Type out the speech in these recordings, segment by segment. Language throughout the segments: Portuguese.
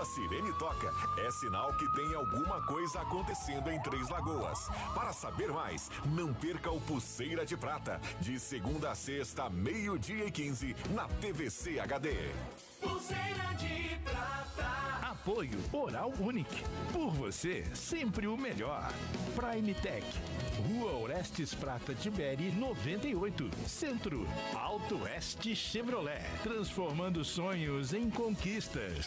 a sirene toca, é sinal que tem alguma coisa acontecendo em Três Lagoas. Para saber mais, não perca o Pulseira de Prata, de segunda a sexta, meio-dia e 15, na TVC HD. Pulseira de Prata. Apoio Oral Unique. Por você, sempre o melhor. Prime Tech. Rua Orestes Prata de Tiberi, 98. Centro. Alto Oeste Chevrolet. Transformando sonhos em conquistas.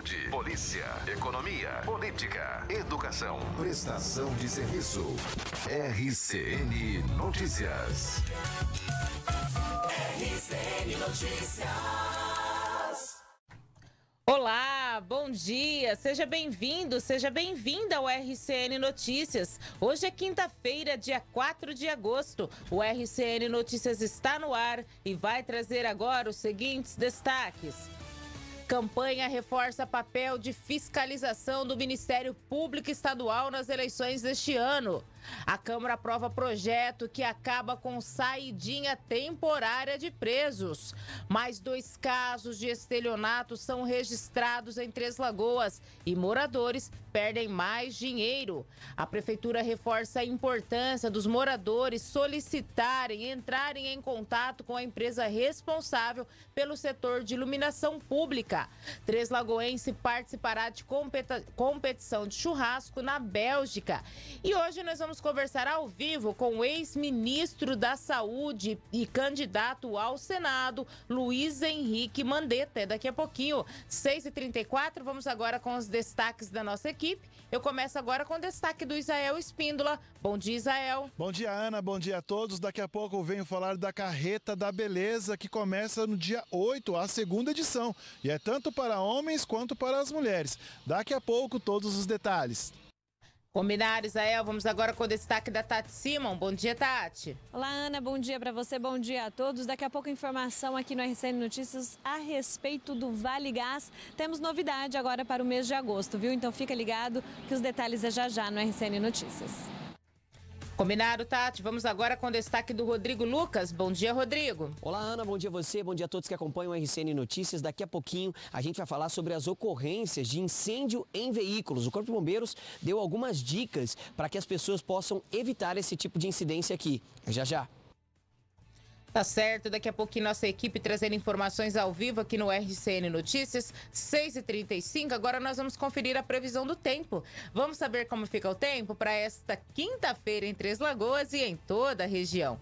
Saúde, polícia, economia, política, educação, prestação de serviço. RCN Notícias. RCN Notícias. Olá, bom dia, seja bem-vindo, seja bem-vinda ao RCN Notícias. Hoje é quinta-feira, dia 4 de agosto. O RCN Notícias está no ar e vai trazer agora os seguintes destaques. Campanha reforça papel de fiscalização do Ministério Público Estadual nas eleições deste ano. A Câmara aprova projeto que acaba com saidinha temporária de presos. Mais dois casos de estelionato são registrados em Três Lagoas e moradores perdem mais dinheiro. A Prefeitura reforça a importância dos moradores solicitarem, e entrarem em contato com a empresa responsável pelo setor de iluminação pública. Três Lagoense participará de competição de churrasco na Bélgica. E hoje nós vamos vamos conversar ao vivo com o ex-ministro da Saúde e candidato ao Senado, Luiz Henrique Mandetta. É daqui a pouquinho, 6h34. Vamos agora com os destaques da nossa equipe. Eu começo agora com o destaque do Israel Espíndola. Bom dia, Israel. Bom dia, Ana. Bom dia a todos. Daqui a pouco eu venho falar da Carreta da Beleza, que começa no dia 8, a segunda edição. E é tanto para homens quanto para as mulheres. Daqui a pouco, todos os detalhes. Combinar, Isael. Vamos agora com o destaque da Tati Simon. Bom dia, Tati. Olá, Ana. Bom dia para você. Bom dia a todos. Daqui a pouco, informação aqui no RCN Notícias a respeito do Vale Gás. Temos novidade agora para o mês de agosto, viu? Então fica ligado que os detalhes é já já no RCN Notícias. Combinado, Tati. Vamos agora com o destaque do Rodrigo Lucas. Bom dia, Rodrigo. Olá, Ana. Bom dia a você. Bom dia a todos que acompanham o RCN Notícias. Daqui a pouquinho a gente vai falar sobre as ocorrências de incêndio em veículos. O Corpo de Bombeiros deu algumas dicas para que as pessoas possam evitar esse tipo de incidência aqui. É já já. Tá certo, daqui a pouquinho nossa equipe trazendo informações ao vivo aqui no RCN Notícias, 6h35. Agora nós vamos conferir a previsão do tempo. Vamos saber como fica o tempo para esta quinta-feira em Três Lagoas e em toda a região.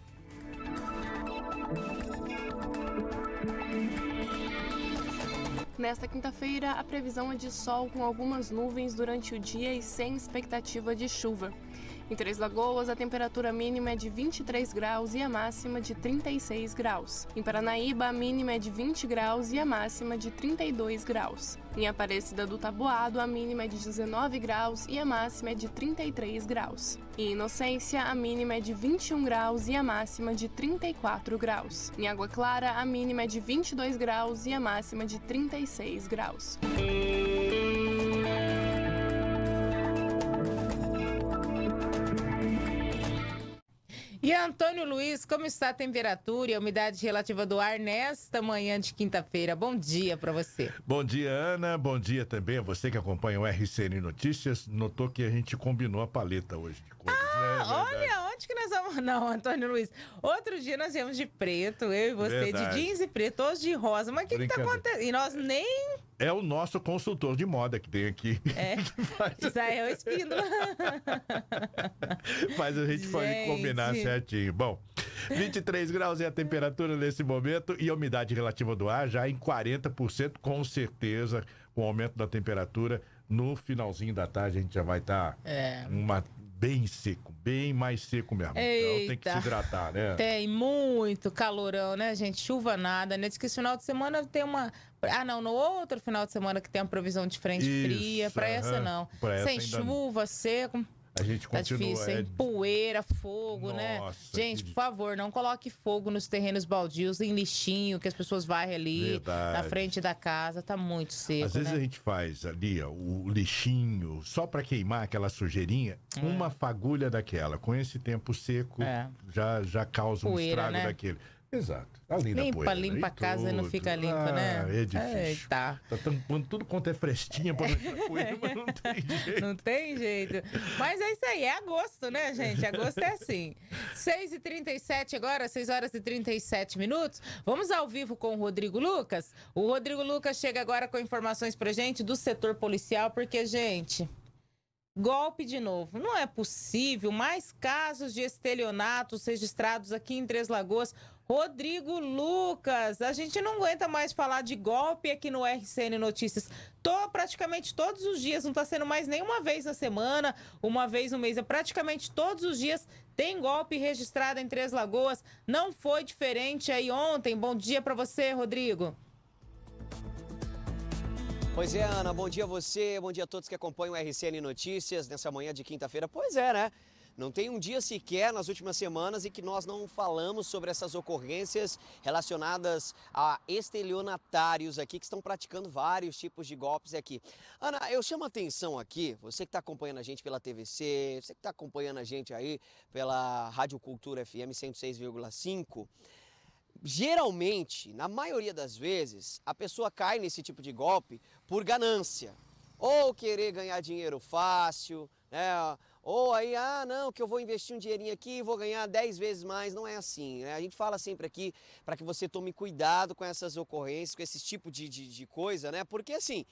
Nesta quinta-feira, a previsão é de sol com algumas nuvens durante o dia e sem expectativa de chuva. Em Três Lagoas, a temperatura mínima é de 23 graus e a máxima de 36 graus. Em Paranaíba, a mínima é de 20 graus e a máxima de 32 graus. Em Aparecida do Taboado, a mínima é de 19 graus e a máxima é de 33 graus. Em Inocência, a mínima é de 21 graus e a máxima de 34 graus. Em Água Clara, a mínima é de 22 graus e a máxima de 36 graus. E Antônio Luiz, como está a temperatura e a umidade relativa do ar nesta manhã de quinta-feira? Bom dia para você. Bom dia, Ana. Bom dia também a você que acompanha o RCN Notícias. Notou que a gente combinou a paleta hoje de coisas, né? é ah, Olha, olha nós vamos. Não, Antônio Luiz. Outro dia nós viemos de preto, eu e você, Verdade. de jeans e preto, hoje de rosa. Mas o que, que tá acontecendo? E nós nem. É o nosso consultor de moda que tem aqui. É. faz... Isso aí é o Mas a gente, gente pode combinar certinho. Bom, 23 graus é a temperatura nesse momento e a umidade relativa do ar já em 40%, com certeza, com o aumento da temperatura. No finalzinho da tarde a gente já vai estar tá é. uma bem seco, bem mais seco mesmo. Eita. Então tem que se hidratar, né? Tem muito calorão, né, gente? Chuva nada, né? Diz que esse final de semana tem uma. Ah, não, no outro final de semana que tem uma provisão de frente Isso, fria. Pra essa não. Pra Sem essa chuva, não. seco. A gente tá continua. Difícil, é... Poeira, fogo, né? Nossa, né? Gente, que... por favor, não coloque fogo nos terrenos baldios, em lixinho, que as pessoas varrem ali Verdade. na frente da casa, tá muito seco. Às né? vezes a gente faz ali, ó, o lixinho, só para queimar aquela sujeirinha, é. uma fagulha daquela. Com esse tempo seco, é. já, já causa Poeira, um estrago né? daquele. Exato. Tá limpa, limpa a casa, tudo. não fica limpa, né? ah, né? É difícil. tá. tampando tudo quanto é frestinha pra não poeira, mas não tem jeito. Não tem jeito. Mas é isso aí, é agosto, né, gente? Agosto é assim. 6h37 agora, 6 horas e 37 minutos. Vamos ao vivo com o Rodrigo Lucas. O Rodrigo Lucas chega agora com informações pra gente do setor policial, porque, gente, Golpe de novo. Não é possível. Mais casos de estelionatos registrados aqui em Três Lagoas. Rodrigo Lucas, a gente não aguenta mais falar de golpe aqui no RCN Notícias. Tô praticamente todos os dias, não tá sendo mais nenhuma vez na semana, uma vez no mês, é praticamente todos os dias tem golpe registrado em Três Lagoas. Não foi diferente aí ontem. Bom dia para você, Rodrigo. Pois é, Ana, bom dia a você, bom dia a todos que acompanham o RCN Notícias nessa manhã de quinta-feira. Pois é, né? Não tem um dia sequer nas últimas semanas em que nós não falamos sobre essas ocorrências relacionadas a estelionatários aqui que estão praticando vários tipos de golpes aqui. Ana, eu chamo a atenção aqui, você que está acompanhando a gente pela TVC, você que está acompanhando a gente aí pela Rádio Cultura FM 106,5. Geralmente, na maioria das vezes, a pessoa cai nesse tipo de golpe por ganância, ou querer ganhar dinheiro fácil, né? Ou aí, ah, não, que eu vou investir um dinheirinho aqui e vou ganhar 10 vezes mais. Não é assim. Né? A gente fala sempre aqui para que você tome cuidado com essas ocorrências, com esse tipo de, de, de coisa, né? Porque assim,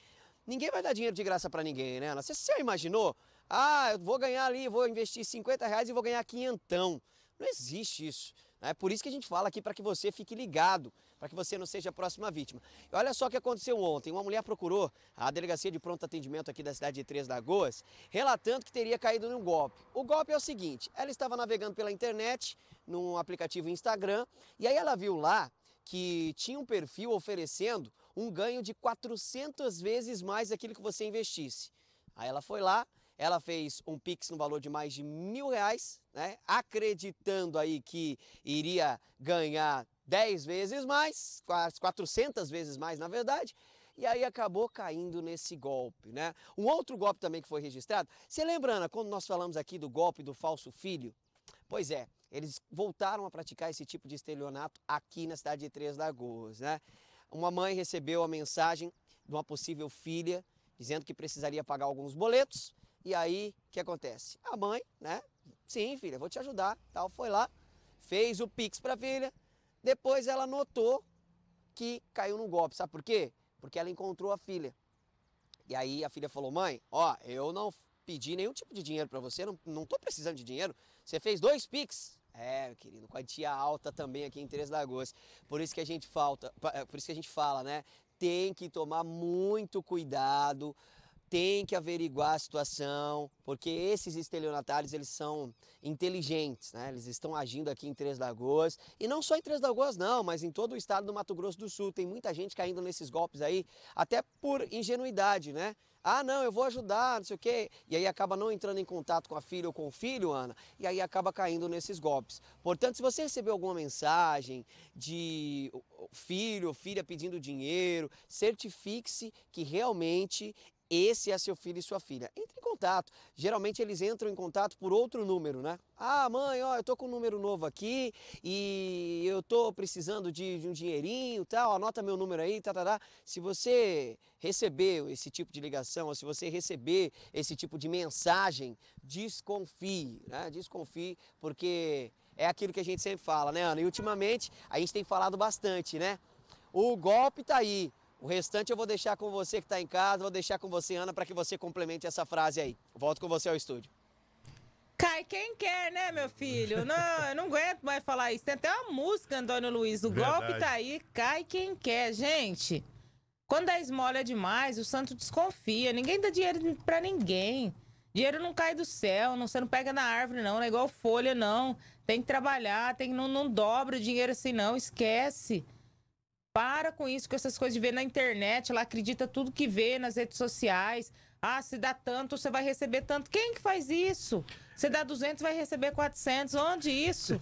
ninguém vai dar dinheiro de graça para ninguém, né? Você, você imaginou? Ah, eu vou ganhar ali, vou investir 50 reais e vou ganhar quinhentão. Não existe isso. É por isso que a gente fala aqui para que você fique ligado para que você não seja a próxima vítima. E olha só o que aconteceu ontem. Uma mulher procurou a delegacia de pronto atendimento aqui da cidade de Três Lagoas, relatando que teria caído num golpe. O golpe é o seguinte: ela estava navegando pela internet, num aplicativo Instagram, e aí ela viu lá que tinha um perfil oferecendo um ganho de 400 vezes mais aquilo que você investisse. Aí ela foi lá, ela fez um Pix no valor de mais de mil reais, né? acreditando aí que iria ganhar 10 vezes mais, 400 vezes mais na verdade, e aí acabou caindo nesse golpe, né? Um outro golpe também que foi registrado, você lembra, Ana, quando nós falamos aqui do golpe do falso filho? Pois é, eles voltaram a praticar esse tipo de estelionato aqui na cidade de Três Lagoas, né? Uma mãe recebeu a mensagem de uma possível filha dizendo que precisaria pagar alguns boletos, e aí o que acontece? A mãe, né? Sim, filha, vou te ajudar, tal, foi lá, fez o pix para a filha, depois ela notou que caiu no golpe. Sabe por quê? Porque ela encontrou a filha. E aí a filha falou: Mãe, ó, eu não pedi nenhum tipo de dinheiro para você, não, não tô precisando de dinheiro. Você fez dois Pix. É, querido, quantia alta também aqui em Três Lagoas. Por isso que a gente falta, é, por isso que a gente fala, né? Tem que tomar muito cuidado tem que averiguar a situação, porque esses estelionatários eles são inteligentes, né? Eles estão agindo aqui em Três Lagoas e não só em Três Lagoas não, mas em todo o estado do Mato Grosso do Sul tem muita gente caindo nesses golpes aí, até por ingenuidade, né? Ah, não, eu vou ajudar, não sei o quê. E aí acaba não entrando em contato com a filha ou com o filho, Ana, e aí acaba caindo nesses golpes. Portanto, se você recebeu alguma mensagem de filho ou filha pedindo dinheiro, certifique-se que realmente esse é seu filho e sua filha. Entre em contato. Geralmente eles entram em contato por outro número, né? Ah, mãe, ó, eu tô com um número novo aqui e eu tô precisando de, de um dinheirinho, tal, anota meu número aí, tá, tá, tá. Se você receber esse tipo de ligação, ou se você receber esse tipo de mensagem, desconfie, né? Desconfie, porque é aquilo que a gente sempre fala, né, Ana? E ultimamente a gente tem falado bastante, né? O golpe tá aí. O restante eu vou deixar com você que está em casa, vou deixar com você, Ana, para que você complemente essa frase aí. Volto com você ao estúdio. Cai quem quer, né, meu filho? Não, eu não aguento mais falar isso. Tem até uma música, Antônio Luiz. O Verdade. golpe tá aí, cai quem quer. Gente, quando a é esmola é demais, o santo desconfia. Ninguém dá dinheiro para ninguém. Dinheiro não cai do céu, não, você não pega na árvore, não. Não é igual folha, não. Tem que trabalhar, tem não, não dobra o dinheiro assim, não. Esquece. Para com isso, com essas coisas de ver na internet, ela acredita tudo que vê nas redes sociais. Ah, se dá tanto, você vai receber tanto. Quem que faz isso? Você dá 200, vai receber 400. Onde isso?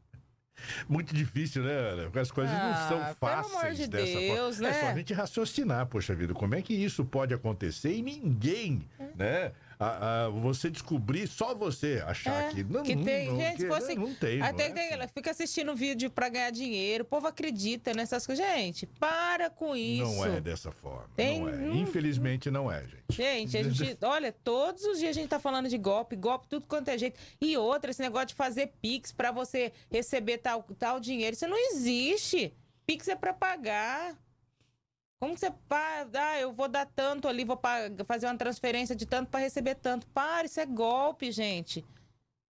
Muito difícil, né, Ana? As coisas ah, não são ah, fáceis pelo amor de dessa Deus, forma. Né? É só né? a gente raciocinar, poxa vida, como é que isso pode acontecer e ninguém, hum. né? a, a, você descobrir, só você achar é, que não que tem. Não, gente, que, fosse, assim, não tem. Até ah, não é tem, assim. ela fica assistindo vídeo para ganhar dinheiro, o povo acredita nessas coisas. Gente, para com isso. Não é dessa forma. Tem, não é. Não, Infelizmente não é, gente. Gente, a gente, olha, todos os dias a gente tá falando de golpe, golpe, tudo quanto é jeito. E outra, esse negócio de fazer Pix para você receber tal, tal dinheiro, isso não existe. Pix é para pagar. Como que você. Ah, eu vou dar tanto ali, vou fazer uma transferência de tanto para receber tanto. Para, isso é golpe, gente.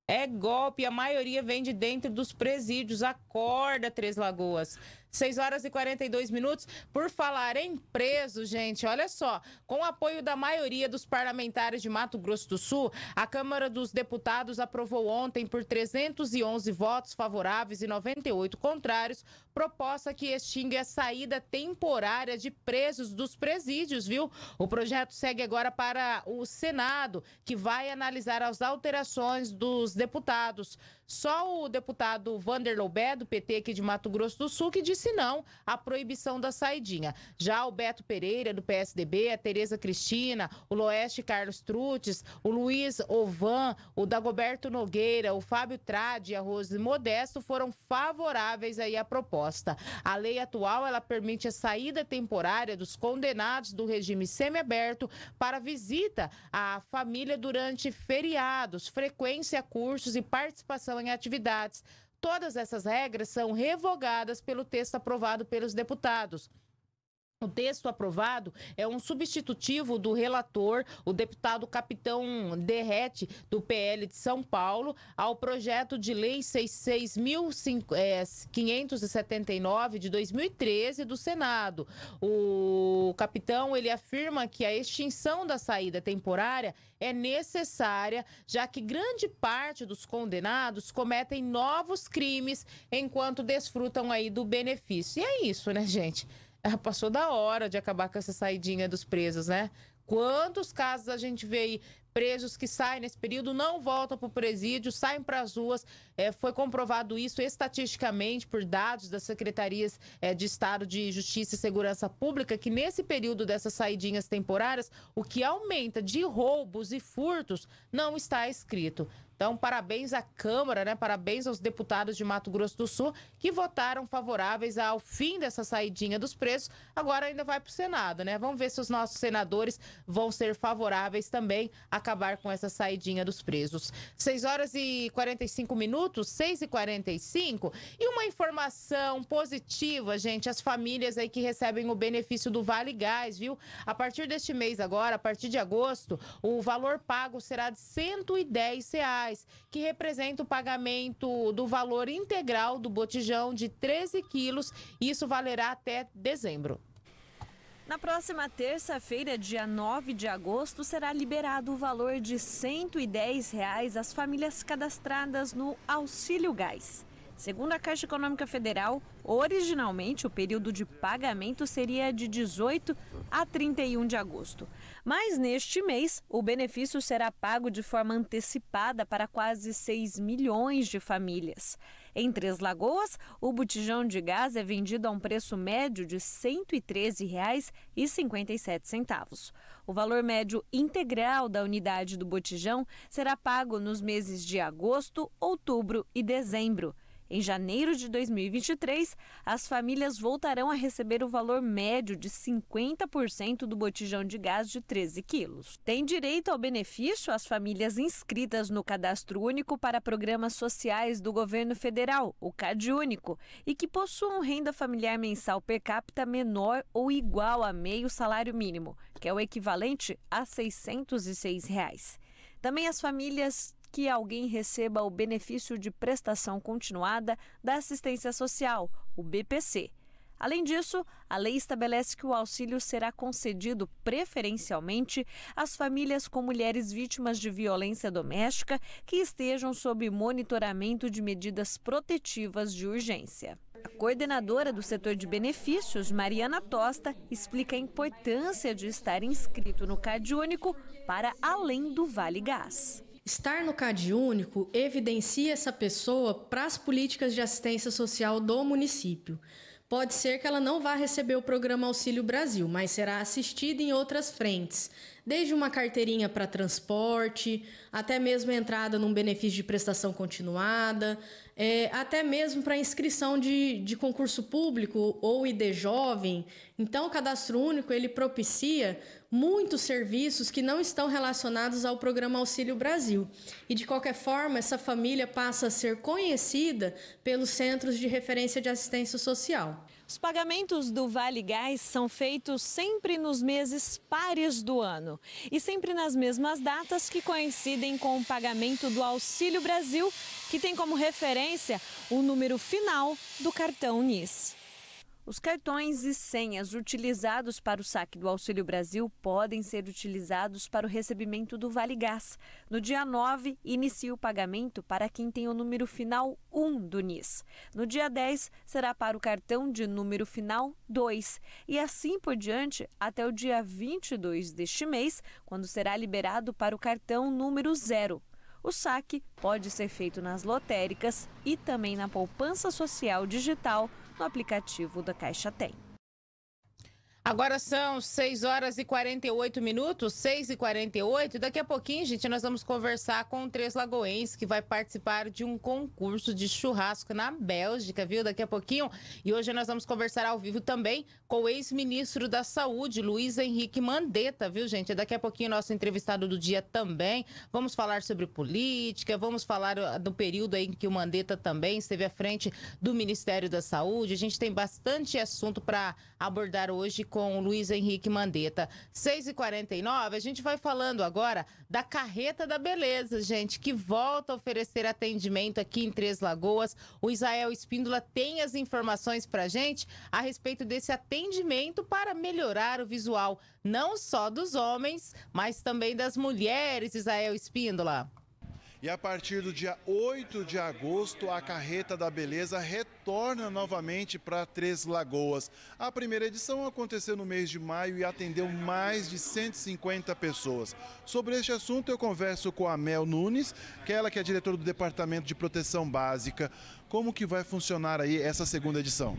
É golpe. A maioria vem de dentro dos presídios. Acorda, Três Lagoas. 6 horas e 42 minutos. Por falar em preso, gente, olha só. Com o apoio da maioria dos parlamentares de Mato Grosso do Sul, a Câmara dos Deputados aprovou ontem, por 311 votos favoráveis e 98 contrários, proposta que extingue a saída temporária de presos dos presídios, viu? O projeto segue agora para o Senado, que vai analisar as alterações dos deputados. Só o deputado Vander Lobé, do PT aqui de Mato Grosso do Sul, que disse não à proibição da saidinha. Já o Beto Pereira, do PSDB, a Tereza Cristina, o Loeste Carlos Trutes, o Luiz Ovan, o Dagoberto Nogueira, o Fábio Trade e a Rose Modesto foram favoráveis aí à proposta. A lei atual, ela permite a saída temporária dos condenados do regime semiaberto para visita à família durante feriados, frequência a cursos e participação em atividades. Todas essas regras são revogadas pelo texto aprovado pelos deputados. O texto aprovado é um substitutivo do relator, o deputado Capitão Derrete, do PL de São Paulo, ao projeto de lei 6.579 eh, de 2013 do Senado. O capitão ele afirma que a extinção da saída temporária é necessária, já que grande parte dos condenados cometem novos crimes enquanto desfrutam aí do benefício. E é isso, né, gente? É, passou da hora de acabar com essa saidinha dos presos, né? Quantos casos a gente vê aí presos que saem nesse período, não voltam para o presídio, saem para as ruas. É, foi comprovado isso estatisticamente por dados das secretarias é, de Estado de Justiça e Segurança Pública, que nesse período dessas saidinhas temporárias, o que aumenta de roubos e furtos não está escrito. Então, parabéns à Câmara, né? Parabéns aos deputados de Mato Grosso do Sul que votaram favoráveis ao fim dessa saidinha dos presos. Agora ainda vai para o Senado, né? Vamos ver se os nossos senadores vão ser favoráveis também a acabar com essa saidinha dos presos. 6 horas e 45 minutos, 6 e 45. E uma informação positiva, gente, as famílias aí que recebem o benefício do Vale Gás, viu? A partir deste mês agora, a partir de agosto, o valor pago será de R$ 110. Reais reais, que representa o pagamento do valor integral do botijão de 13 quilos. Isso valerá até dezembro. Na próxima terça-feira, dia 9 de agosto, será liberado o valor de R$ 110 reais às famílias cadastradas no Auxílio Gás. Segundo a Caixa Econômica Federal, originalmente o período de pagamento seria de 18 a 31 de agosto. Mas neste mês, o benefício será pago de forma antecipada para quase 6 milhões de famílias. Em Três Lagoas, o botijão de gás é vendido a um preço médio de R$ 113,57. O valor médio integral da unidade do botijão será pago nos meses de agosto, outubro e dezembro. Em janeiro de 2023, as famílias voltarão a receber o valor médio de 50% do botijão de gás de 13 quilos. Tem direito ao benefício as famílias inscritas no Cadastro Único para Programas Sociais do Governo Federal, o CAD Único, e que possuam renda familiar mensal per capita menor ou igual a meio salário mínimo, que é o equivalente a R$ 606. Reais. Também as famílias que alguém receba o benefício de prestação continuada da assistência social, o BPC. Além disso, a lei estabelece que o auxílio será concedido preferencialmente às famílias com mulheres vítimas de violência doméstica que estejam sob monitoramento de medidas protetivas de urgência. A coordenadora do setor de benefícios, Mariana Tosta, explica a importância de estar inscrito no CadÚnico para além do Vale Gás Estar no CAD único evidencia essa pessoa para as políticas de assistência social do município. Pode ser que ela não vá receber o programa Auxílio Brasil, mas será assistida em outras frentes, desde uma carteirinha para transporte, até mesmo entrada num benefício de prestação continuada, é, até mesmo para inscrição de, de concurso público ou ID jovem. Então, o cadastro único ele propicia muitos serviços que não estão relacionados ao programa Auxílio Brasil. E de qualquer forma, essa família passa a ser conhecida pelos centros de referência de assistência social. Os pagamentos do Vale Gás são feitos sempre nos meses pares do ano e sempre nas mesmas datas que coincidem com o pagamento do Auxílio Brasil, que tem como referência o número final do cartão NIS. Os cartões e senhas utilizados para o saque do Auxílio Brasil podem ser utilizados para o recebimento do Vale Gás. No dia 9, inicia o pagamento para quem tem o número final 1 do NIS. No dia 10, será para o cartão de número final 2. E assim por diante até o dia 22 deste mês, quando será liberado para o cartão número 0. O saque pode ser feito nas lotéricas e também na poupança social digital no aplicativo da Caixa Tem. Agora são 6 horas e 48 minutos, 6 e 48. Daqui a pouquinho, gente, nós vamos conversar com o Três Lagoenses, que vai participar de um concurso de churrasco na Bélgica, viu? Daqui a pouquinho. E hoje nós vamos conversar ao vivo também com o ex-ministro da Saúde, Luiz Henrique Mandetta, viu, gente? Daqui a pouquinho, nosso entrevistado do dia também. Vamos falar sobre política, vamos falar ah, do período em que o Mandetta também esteve à frente do Ministério da Saúde. A gente tem bastante assunto para abordar hoje com o Luiz Henrique Mandetta. 6h49, a gente vai falando agora da Carreta da Beleza, gente, que volta a oferecer atendimento aqui em Três Lagoas. O Israel Espíndola tem as informações pra gente a respeito desse atendimento para melhorar o visual, não só dos homens, mas também das mulheres, Israel Espíndola. E a partir do dia 8 de agosto, a Carreta da Beleza retorna novamente para Três Lagoas. A primeira edição aconteceu no mês de maio e atendeu mais de 150 pessoas. Sobre este assunto, eu converso com a Mel Nunes, que é ela que é diretora do Departamento de Proteção Básica. Como que vai funcionar aí essa segunda edição?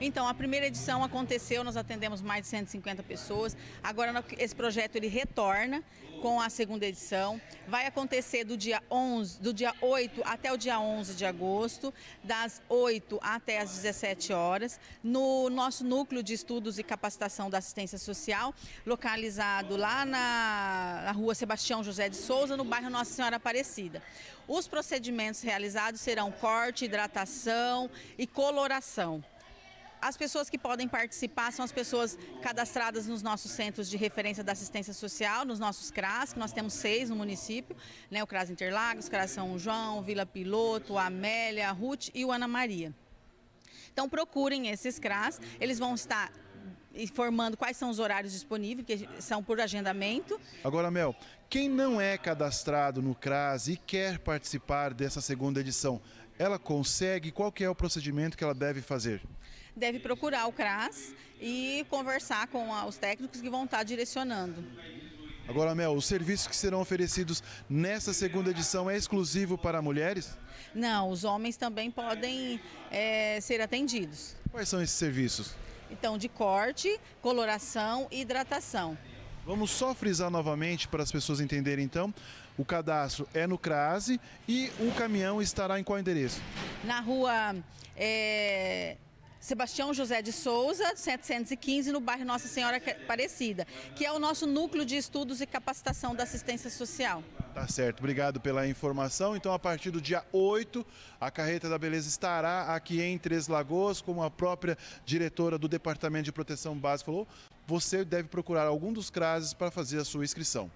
Então, a primeira edição aconteceu, nós atendemos mais de 150 pessoas. Agora esse projeto ele retorna com a segunda edição. Vai acontecer do dia 11, do dia 8 até o dia 11 de agosto, das 8 até as 17 horas, no nosso núcleo de estudos e capacitação da assistência social, localizado lá na, na rua Sebastião José de Souza, no bairro Nossa Senhora Aparecida. Os procedimentos realizados serão corte, hidratação e coloração. As pessoas que podem participar são as pessoas cadastradas nos nossos centros de referência da assistência social, nos nossos CRAS, que nós temos seis no município, né? o CRAS Interlagos, CRAS São João, Vila Piloto, Amélia, Ruth e o Ana Maria. Então procurem esses CRAS, eles vão estar informando quais são os horários disponíveis, que são por agendamento. Agora, Mel, quem não é cadastrado no CRAS e quer participar dessa segunda edição, ela consegue? Qual que é o procedimento que ela deve fazer? deve procurar o CRAS e conversar com a, os técnicos que vão estar direcionando. Agora, Mel, os serviços que serão oferecidos nessa segunda edição é exclusivo para mulheres? Não, os homens também podem é, ser atendidos. Quais são esses serviços? Então, de corte, coloração e hidratação. Vamos só frisar novamente para as pessoas entenderem então. O cadastro é no CRASE e o caminhão estará em qual endereço? Na rua é, Sebastião José de Souza, 715, no bairro Nossa Senhora Aparecida, que é o nosso núcleo de estudos e capacitação da assistência social. Tá certo, obrigado pela informação. Então, a partir do dia 8, a Carreta da Beleza estará aqui em Três Lagoas, como a própria diretora do Departamento de Proteção Básica falou, você deve procurar algum dos CRASES para fazer a sua inscrição.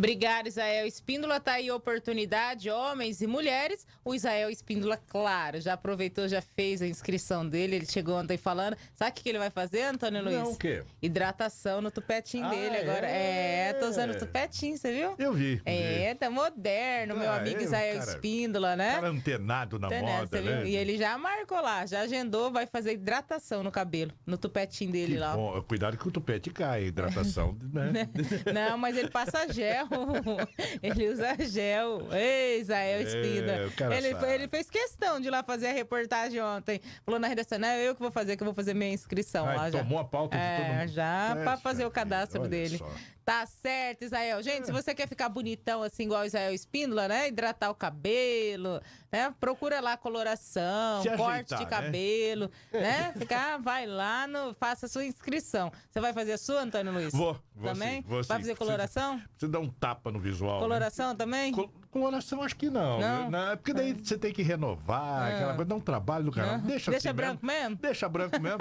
Obrigada, Isael Espíndola. Tá aí oportunidade, homens e mulheres. O Isael Espíndola, claro, já aproveitou, já fez a inscrição dele. Ele chegou ontem falando. Sabe o que ele vai fazer, Antônio Luiz? Não, o quê? Hidratação no tupetinho ah, dele agora. É? é, tô usando o tupetinho, você viu? Eu vi. É, vi. tá moderno, ah, meu amigo é, Isael cara, Espíndola, né? Cara antenado na moda, né? E ele já marcou lá, já agendou, vai fazer hidratação no cabelo, no tupetinho dele que lá. Bom. Cuidado que o tupete cai, hidratação, né? Não, mas ele passa gel. ele usa gel. Ei, Israel Espida. É, ele, ele fez questão de ir lá fazer a reportagem ontem. Falou na redação, não é eu que vou fazer, que eu vou fazer minha inscrição Ai, lá tomou já. Tomou a pauta é, de todo é, mundo. Já, é, pra fazer o cadastro dele. Só. Tá certo, Israel. Gente, se hum. você quer ficar bonitão assim, igual Israel Espíndola, né? Hidratar o cabelo, né? Procura lá coloração, corte ajeitar, de né? cabelo, né? né? Ficar, vai lá, no, faça a sua inscrição. Você vai fazer a sua, Antônio Luiz? Vou, vou Também? Sim, vou vai fazer coloração? Você dá um tapa no visual. Né? Coloração né? também? Col coloração acho que não. Né? Não? não é porque daí ah. você tem que renovar, é. aquela coisa, dá um trabalho do canal. Deixa, deixa assim branco mesmo, mesmo, Deixa branco mesmo.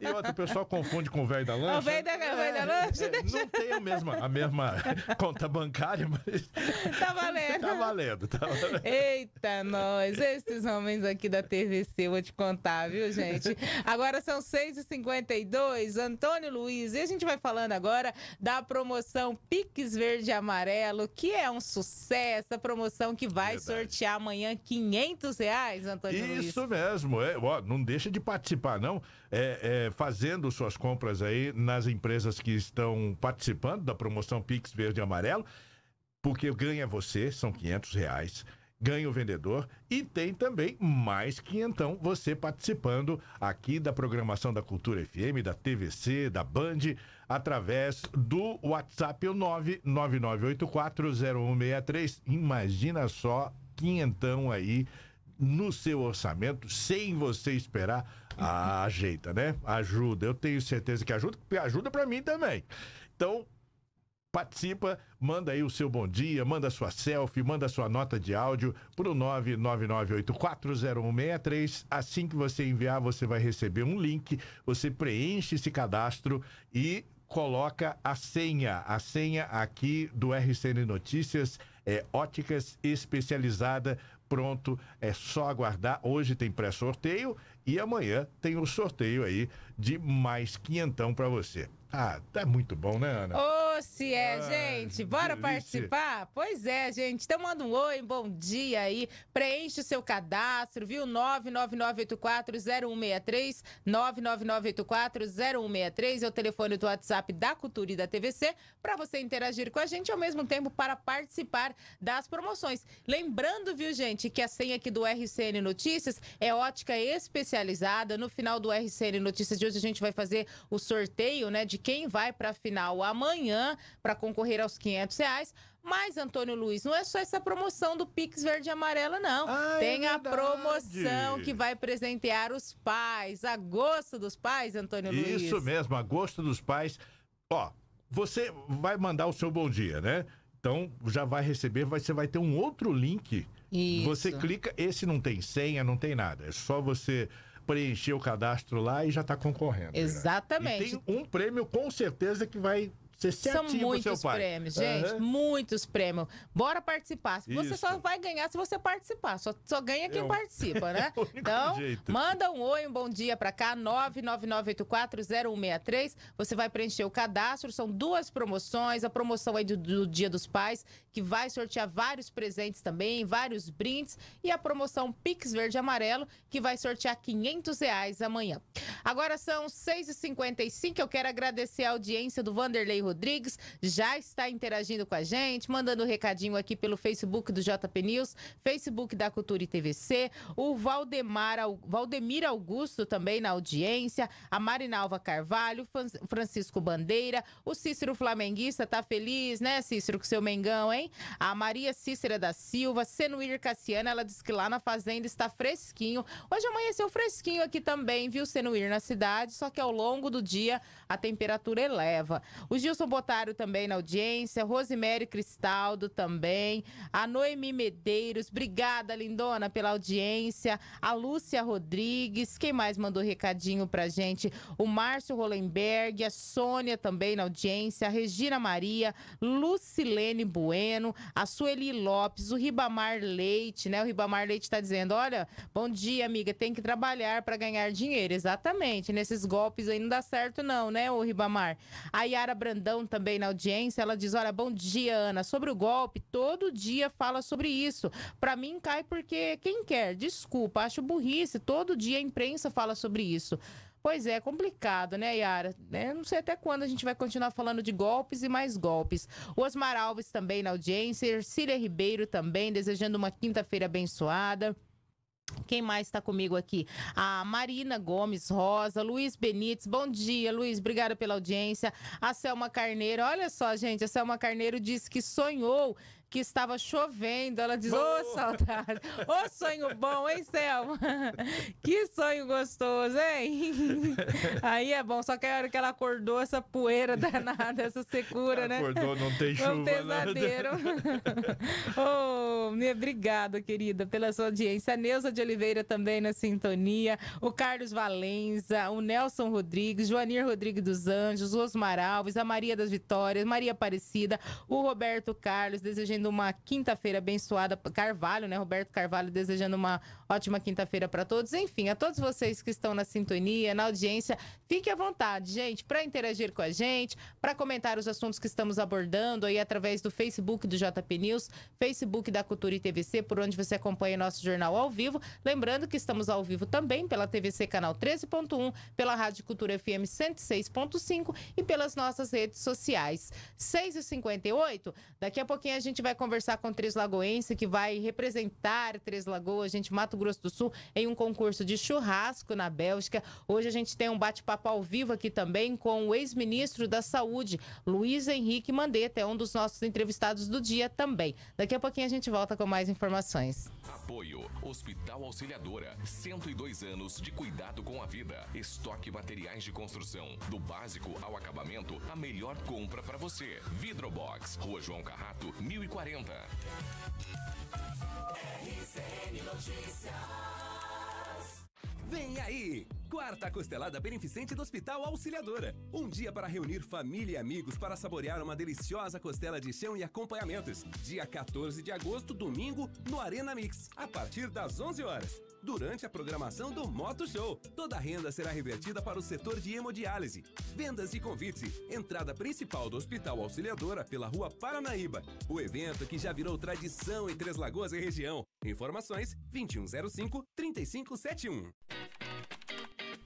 e outra, o pessoal confunde com o velho da é lancha. É o velho da, é, da lancha. não tem o mesmo mesma, a mesma conta bancária, mas. Tá valendo. tá valendo, tá valendo. Eita, nós, esses homens aqui da TVC, vou te contar, viu, gente? Agora são 6h52, Antônio Luiz, e a gente vai falando agora da promoção Piques Verde e Amarelo, que é um sucesso, a promoção que vai Verdade. sortear amanhã 500 reais, Antônio Isso Luiz. Isso mesmo, é, ó, não deixa de participar, não. É, é, fazendo suas compras aí nas empresas que estão participando da promoção Pix Verde e Amarelo, porque ganha você, são 500 reais ganha o vendedor e tem também mais então você participando aqui da programação da Cultura FM, da TVC, da Band, através do WhatsApp 999840163. Imagina só quinhentão aí no seu orçamento sem você esperar. Ah, ajeita, né? Ajuda. Eu tenho certeza que ajuda, porque ajuda para mim também. Então, participa, manda aí o seu bom dia, manda sua selfie, manda sua nota de áudio para o 999840163. Assim que você enviar, você vai receber um link, você preenche esse cadastro e coloca a senha. A senha aqui do RCN Notícias é óticas especializada. Pronto, é só aguardar. Hoje tem pré-sorteio e amanhã tem o sorteio aí de mais quinhentão para você. Ah, tá muito bom, né, Ana? Ô, oh, se é, ah, gente. Bora delícia. participar? Pois é, gente. Então manda um oi, um bom dia aí. Preenche o seu cadastro, viu? 999840163, 999840163 é o telefone do WhatsApp da Cultura e da TVC para você interagir com a gente ao mesmo tempo para participar das promoções. Lembrando, viu, gente, que a senha aqui do RCN Notícias é ótica especializada. No final do RCN Notícias de hoje a gente vai fazer o sorteio, né, de de quem vai para a final amanhã para concorrer aos 500 reais. Mas, Antônio Luiz, não é só essa promoção do Pix Verde e Amarela, não. Ah, é Tem é a promoção que vai presentear os pais. Agosto dos pais, Antônio Isso Luiz. Isso mesmo, agosto dos pais. Ó, você vai mandar o seu bom dia, né? Então, já vai receber, você vai ter um outro link. Isso. Você clica, esse não tem senha, não tem nada. É só você preencher o cadastro lá e já está concorrendo. Né? Exatamente. E tem um prêmio com certeza que vai você se São muitos prêmios, gente. Uhum. Muitos prêmios. Bora participar. Isso. Você só vai ganhar se você participar. Só, só ganha quem é participa, né? É então, jeito. manda um oi, um bom dia para cá, 999840163. Você vai preencher o cadastro. São duas promoções. A promoção aí do, do Dia dos Pais, que vai sortear vários presentes também, vários brindes. E a promoção Pix Verde Amarelo, que vai sortear 500 reais amanhã. Agora são 6h55. Eu quero agradecer a audiência do Vanderlei Rodrigues já está interagindo com a gente, mandando um recadinho aqui pelo Facebook do JP News, Facebook da Cultura e TVC, o Valdemar, Valdemir Augusto também na audiência, a Marinalva Carvalho, Francisco Bandeira, o Cícero Flamenguista tá feliz, né, Cícero, com seu Mengão, hein? A Maria Cícera da Silva, Senuir Cassiana, ela diz que lá na fazenda está fresquinho. Hoje amanheceu fresquinho aqui também, viu, Senuir, na cidade, só que ao longo do dia a temperatura eleva. O Gil Wilson Botário também na audiência, Rosemary Cristaldo também, a Noemi Medeiros, obrigada, lindona, pela audiência, a Lúcia Rodrigues, quem mais mandou recadinho pra gente? O Márcio Rolenberg, a Sônia também na audiência, a Regina Maria, Lucilene Bueno, a Sueli Lopes, o Ribamar Leite, né? O Ribamar Leite está dizendo: olha, bom dia, amiga, tem que trabalhar para ganhar dinheiro. Exatamente, nesses golpes aí não dá certo, não, né, o Ribamar? A Yara Brandão, também na audiência. Ela diz: Olha, bom dia, Ana. Sobre o golpe, todo dia fala sobre isso. Para mim, cai porque quem quer? Desculpa, acho burrice. Todo dia a imprensa fala sobre isso. Pois é, é complicado, né, Yara? É, não sei até quando a gente vai continuar falando de golpes e mais golpes. O Osmar Alves também na audiência, Ercília Ribeiro também, desejando uma quinta-feira abençoada. Quem mais está comigo aqui? A Marina Gomes Rosa, Luiz Benites. Bom dia, Luiz. Obrigada pela audiência. A Selma Carneiro. Olha só, gente. A Selma Carneiro disse que sonhou que estava chovendo. Ela diz: Ô, oh, saudade! Ô, oh, sonho bom, hein, Selma? que sonho gostoso, hein? Aí é bom, só que a hora que ela acordou, essa poeira danada, essa secura, ela né? Acordou, não tem chuva. Um né? pesadelo. Ô, oh, obrigada, querida, pela sua audiência. A Neuza de Oliveira também na sintonia. O Carlos Valenza, o Nelson Rodrigues, Joanir Rodrigues dos Anjos, Osmar Alves, a Maria das Vitórias, Maria Aparecida, o Roberto Carlos, desejando desejando uma quinta-feira abençoada. Carvalho, né? Roberto Carvalho desejando uma ótima quinta-feira para todos. Enfim, a todos vocês que estão na sintonia, na audiência, fique à vontade, gente, para interagir com a gente, para comentar os assuntos que estamos abordando aí através do Facebook do JP News, Facebook da Cultura e TVC, por onde você acompanha nosso jornal ao vivo. Lembrando que estamos ao vivo também pela TVC Canal 13.1, pela Rádio Cultura FM 106.5 e pelas nossas redes sociais. 6h58, daqui a pouquinho a gente vai vai conversar com Três Lagoense, que vai representar Três Lagoas, gente, Mato Grosso do Sul, em um concurso de churrasco na Bélgica. Hoje a gente tem um bate-papo ao vivo aqui também com o ex-ministro da Saúde, Luiz Henrique Mandetta, é um dos nossos entrevistados do dia também. Daqui a pouquinho a gente volta com mais informações. Apoio Hospital Auxiliadora, 102 anos de cuidado com a vida. Estoque materiais de construção, do básico ao acabamento, a melhor compra para você. Vidrobox, Rua João Carrato, 1040. RCN Notícias. Vem aí! Quarta costelada beneficente do Hospital Auxiliadora. Um dia para reunir família e amigos para saborear uma deliciosa costela de chão e acompanhamentos. Dia 14 de agosto, domingo, no Arena Mix, a partir das 11 horas durante a programação do Moto Show. Toda a renda será revertida para o setor de hemodiálise. Vendas e convites. Entrada principal do Hospital Auxiliadora pela Rua Paranaíba. O evento que já virou tradição em Três Lagoas e região. Informações 2105 3571.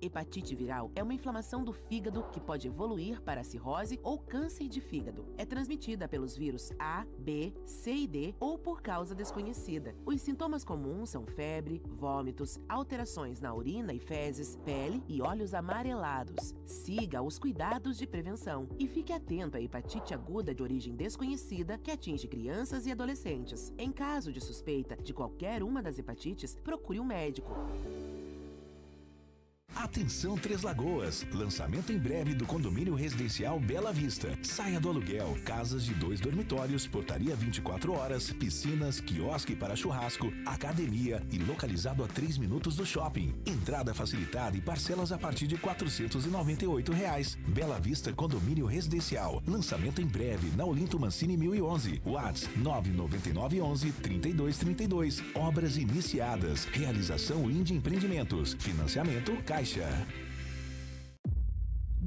Hepatite viral é uma inflamação do fígado que pode evoluir para cirrose ou câncer de fígado. É transmitida pelos vírus A, B, C e D ou por causa desconhecida. Os sintomas comuns são febre, vômitos, alterações na urina e fezes, pele e olhos amarelados. Siga os cuidados de prevenção e fique atento à hepatite aguda de origem desconhecida que atinge crianças e adolescentes. Em caso de suspeita de qualquer uma das hepatites, procure um médico. Atenção Três Lagoas. Lançamento em breve do condomínio residencial Bela Vista. Saia do aluguel. Casas de dois dormitórios, portaria 24 horas, piscinas, quiosque para churrasco, academia e localizado a 3 minutos do shopping. Entrada facilitada e parcelas a partir de R$ 498. Reais. Bela Vista Condomínio Residencial. Lançamento em breve na Olinto Mancini 1011. Whats 99911 3232. Obras iniciadas. Realização Índia Empreendimentos. Financiamento Caixa Yeah.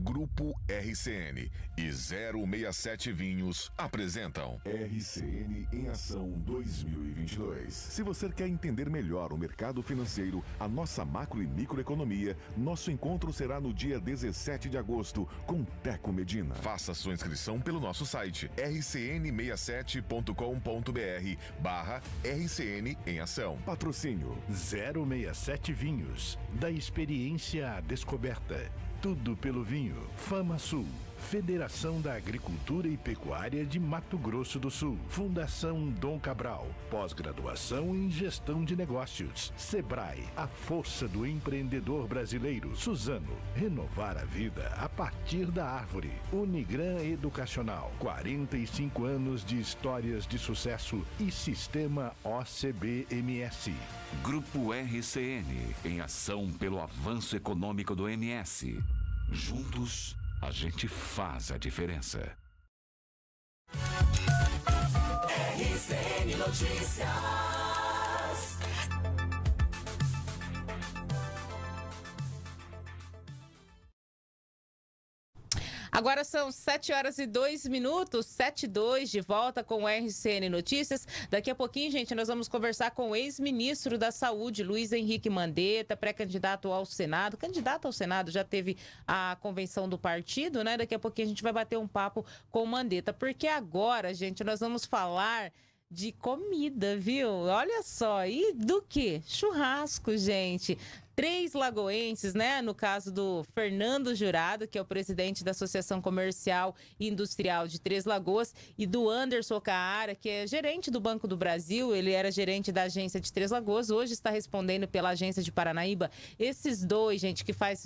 Grupo RCN e 067 Vinhos apresentam RCN em Ação 2022. Se você quer entender melhor o mercado financeiro, a nossa macro e microeconomia, nosso encontro será no dia 17 de agosto com Teco Medina. Faça sua inscrição pelo nosso site rcn67.com.br barra RCN em Ação. Patrocínio 067 Vinhos, da experiência à descoberta tudo pelo vinho. Fama Sul. Federação da Agricultura e Pecuária de Mato Grosso do Sul, Fundação Dom Cabral, pós-graduação em Gestão de Negócios, Sebrae, a força do empreendedor brasileiro, Suzano, renovar a vida a partir da árvore, Unigran Educacional, 45 anos de histórias de sucesso e sistema OCBMS. Grupo RCN, em ação pelo avanço econômico do MS. Juntos a gente faz a diferença. RCN Notícias. Agora são 7 horas e 2 minutos, 7 e 2, de volta com o RCN Notícias. Daqui a pouquinho, gente, nós vamos conversar com o ex-ministro da Saúde, Luiz Henrique Mandetta, pré-candidato ao Senado. Candidato ao Senado, já teve a convenção do partido, né? Daqui a pouquinho a gente vai bater um papo com o Mandetta, porque agora, gente, nós vamos falar de comida, viu? Olha só, e do que? Churrasco, gente três lagoenses, né? No caso do Fernando Jurado, que é o presidente da Associação Comercial e Industrial de Três Lagoas, e do Anderson Caara, que é gerente do Banco do Brasil, ele era gerente da agência de Três Lagoas, hoje está respondendo pela agência de Paranaíba. Esses dois, gente, que faz,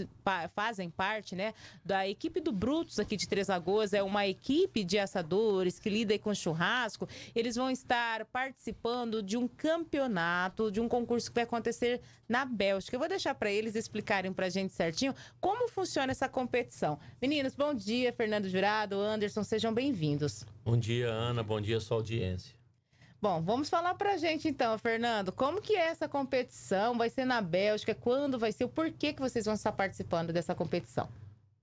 fazem parte, né, da equipe do Brutus aqui de Três Lagoas, é uma equipe de assadores que lida com churrasco, eles vão estar participando de um campeonato, de um concurso que vai acontecer na Bélgica. Eu vou deixar deixar para eles explicarem para a gente certinho como funciona essa competição. Meninos, bom dia, Fernando Jurado, Anderson, sejam bem-vindos. Bom dia, Ana, bom dia, sua audiência. Bom, vamos falar para a gente então, Fernando, como que é essa competição? Vai ser na Bélgica? Quando vai ser? O porquê que vocês vão estar participando dessa competição?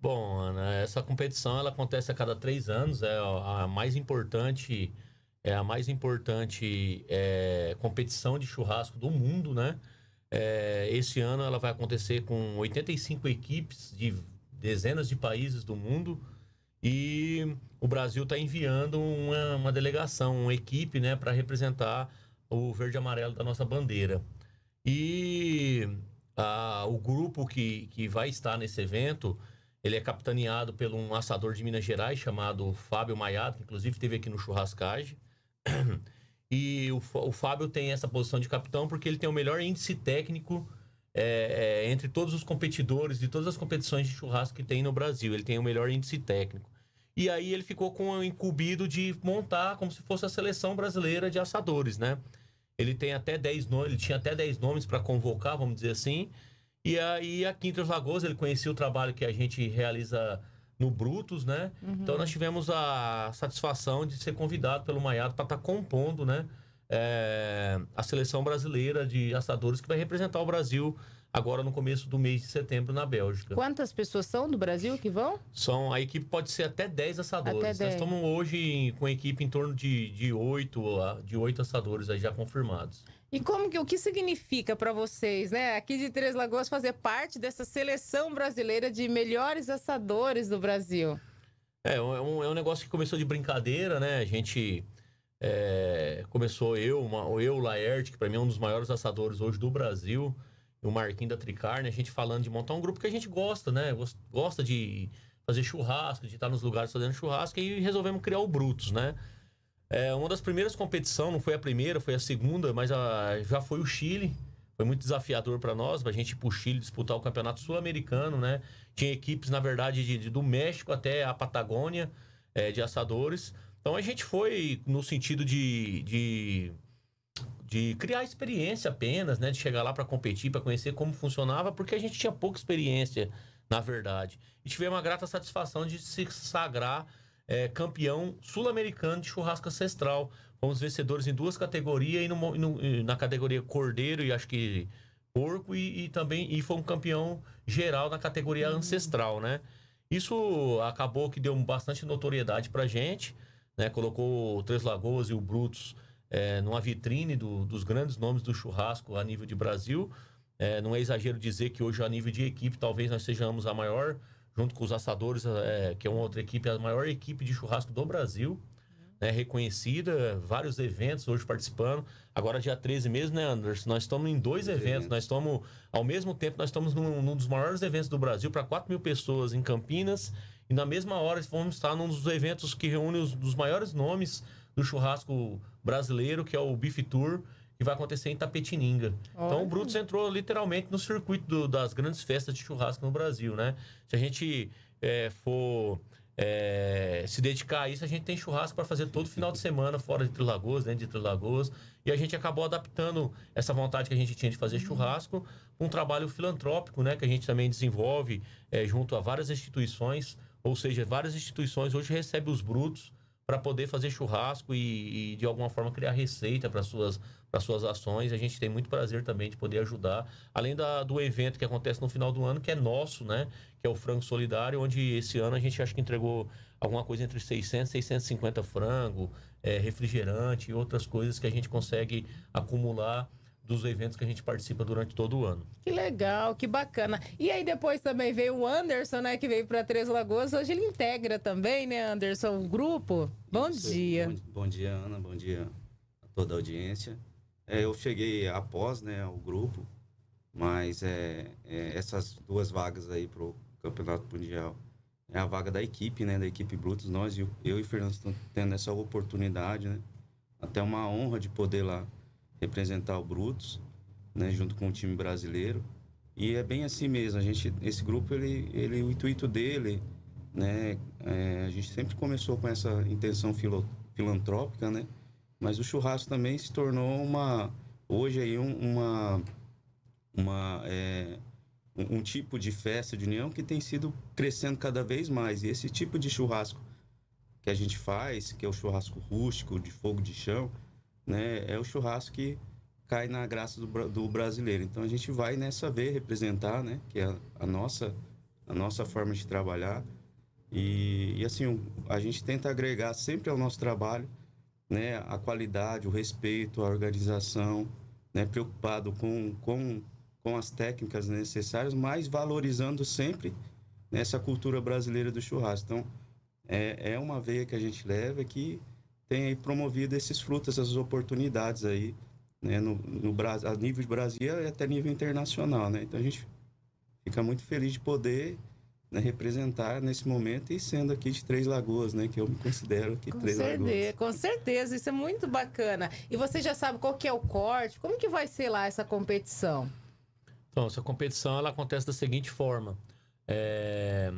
Bom, Ana, essa competição ela acontece a cada três anos, é a mais importante, é a mais importante é, competição de churrasco do mundo, né? É, esse ano ela vai acontecer com 85 equipes de dezenas de países do mundo e o Brasil está enviando uma, uma, delegação, uma equipe, né, para representar o verde e amarelo da nossa bandeira. E a, o grupo que, que vai estar nesse evento, ele é capitaneado por um assador de Minas Gerais chamado Fábio Maiado, que inclusive esteve aqui no Churrascage. E o, o Fábio tem essa posição de capitão porque ele tem o melhor índice técnico é, é, entre todos os competidores de todas as competições de churrasco que tem no Brasil. Ele tem o melhor índice técnico. E aí ele ficou com o incumbido de montar como se fosse a seleção brasileira de assadores, né? Ele tem até 10 nomes, ele tinha até 10 nomes para convocar, vamos dizer assim. E aí a Quintas Lagoas ele conhecia o trabalho que a gente realiza no Brutus, né? Uhum. Então nós tivemos a satisfação de ser convidado pelo Maiado para estar tá compondo, né? É, a seleção brasileira de assadores que vai representar o Brasil agora no começo do mês de setembro na Bélgica. Quantas pessoas são do Brasil que vão? São, a equipe pode ser até 10 assadores. Até 10. Né? Nós estamos hoje com a equipe em torno de, de, 8, ah, de 8 assadores aí já confirmados. E como que o que significa para vocês, né, aqui de Três Lagoas fazer parte dessa seleção brasileira de melhores assadores do Brasil? É, é um, é um negócio que começou de brincadeira, né? A gente é, começou eu, uma, eu, Laerte, que para mim é um dos maiores assadores hoje do Brasil, e o Marquinhos da Tricarne, a gente falando de montar um grupo que a gente gosta, né? Gosta de fazer churrasco, de estar nos lugares fazendo churrasco, e resolvemos criar o Brutos, né? É, uma das primeiras competições, não foi a primeira, foi a segunda, mas a, já foi o Chile. Foi muito desafiador para nós, para a gente ir para o Chile disputar o Campeonato Sul-Americano, né? Tinha equipes, na verdade, de, de, do México até a Patagônia, é, de assadores. Então a gente foi no sentido de, de, de criar experiência apenas, né? De chegar lá para competir, para conhecer como funcionava, porque a gente tinha pouca experiência, na verdade. E tivemos uma grata satisfação de se sagrar é, campeão sul-americano de churrasco ancestral. Fomos vencedores em duas categorias, e no, no, na categoria cordeiro e acho que porco, e, e, também e foi um campeão geral na categoria uhum. ancestral, né? Isso acabou que deu bastante notoriedade pra gente, né? Colocou o Três Lagoas e o brutos é, numa vitrine do, dos grandes nomes do churrasco a nível de Brasil. É, não é exagero dizer que hoje, a nível de equipe, talvez nós sejamos a maior junto com os assadores, é, que é uma outra equipe, a maior equipe de churrasco do Brasil, né, reconhecida, vários eventos hoje participando. Agora, dia 13 mesmo, né, Anderson? Nós estamos em dois eventos. eventos. Nós estamos, ao mesmo tempo, nós estamos num, num dos maiores eventos do Brasil para 4 mil pessoas em Campinas. E na mesma hora vamos estar num dos eventos que reúne os dos maiores nomes do churrasco brasileiro, que é o Beef Tour vai acontecer em Tapetininga. Olha. Então o Brutus entrou literalmente no circuito do, das grandes festas de churrasco no Brasil, né? Se a gente é, for é, se dedicar a isso, a gente tem churrasco para fazer todo final de semana fora de Trilagoas, dentro de Trilagoas. E a gente acabou adaptando essa vontade que a gente tinha de fazer uhum. churrasco um trabalho filantrópico, né? Que a gente também desenvolve é, junto a várias instituições. Ou seja, várias instituições hoje recebem os brutos para poder fazer churrasco e, e, de alguma forma criar receita para suas as suas ações. A gente tem muito prazer também de poder ajudar, além da, do evento que acontece no final do ano, que é nosso, né? Que é o Frango Solidário, onde esse ano a gente acho que entregou alguma coisa entre 600 e 650 frango, é, refrigerante e outras coisas que a gente consegue acumular dos eventos que a gente participa durante todo o ano. Que legal, que bacana. E aí depois também veio o Anderson, né, que veio para Três Lagoas. Hoje ele integra também, né, Anderson, o grupo. Bom Isso. dia. Bom, bom dia, Ana. Bom dia a toda a audiência. É, eu cheguei após né, o grupo, mas é, é, essas duas vagas aí para o Campeonato Mundial é a vaga da equipe, né, da equipe Brutus. Nós, eu, eu e o Fernando estamos tendo essa oportunidade, né? Até uma honra de poder lá representar o Brutus, né, junto com o time brasileiro. E é bem assim mesmo, a gente, esse grupo, ele, ele, o intuito dele, né, é, a gente sempre começou com essa intenção filo, filantrópica, né, mas o churrasco também se tornou uma hoje aí um, uma uma é, um, um, tipo de festa de união que tem sido crescendo cada vez mais. E esse tipo de churrasco que a gente faz, que é o churrasco rústico de fogo de chão, né, é o churrasco que cai na graça do, do brasileiro. Então a gente vai nessa ver representar, né, que é a, a nossa a nossa forma de trabalhar. E, e, assim, a gente tenta agregar sempre ao nosso trabalho né, a qualidade, o respeito, a organização, né, preocupado com, com, com as técnicas necessárias, mas valorizando sempre né, essa cultura brasileira do churrasco. Então, é, é uma veia que a gente leva que tem promovido esses frutos, essas oportunidades aí, né, no, no, a nível de Brasil e até nível internacional, né? Então, a gente fica muito feliz de poder né, representar nesse momento e sendo aqui de Três Lagoas, né, que eu me considero aqui com Três certeza, Lagoas. Com certeza, isso é muito bacana. E você já sabe qual que é o corte? Como que vai ser lá essa competição? Então, essa competição ela acontece da seguinte forma: é,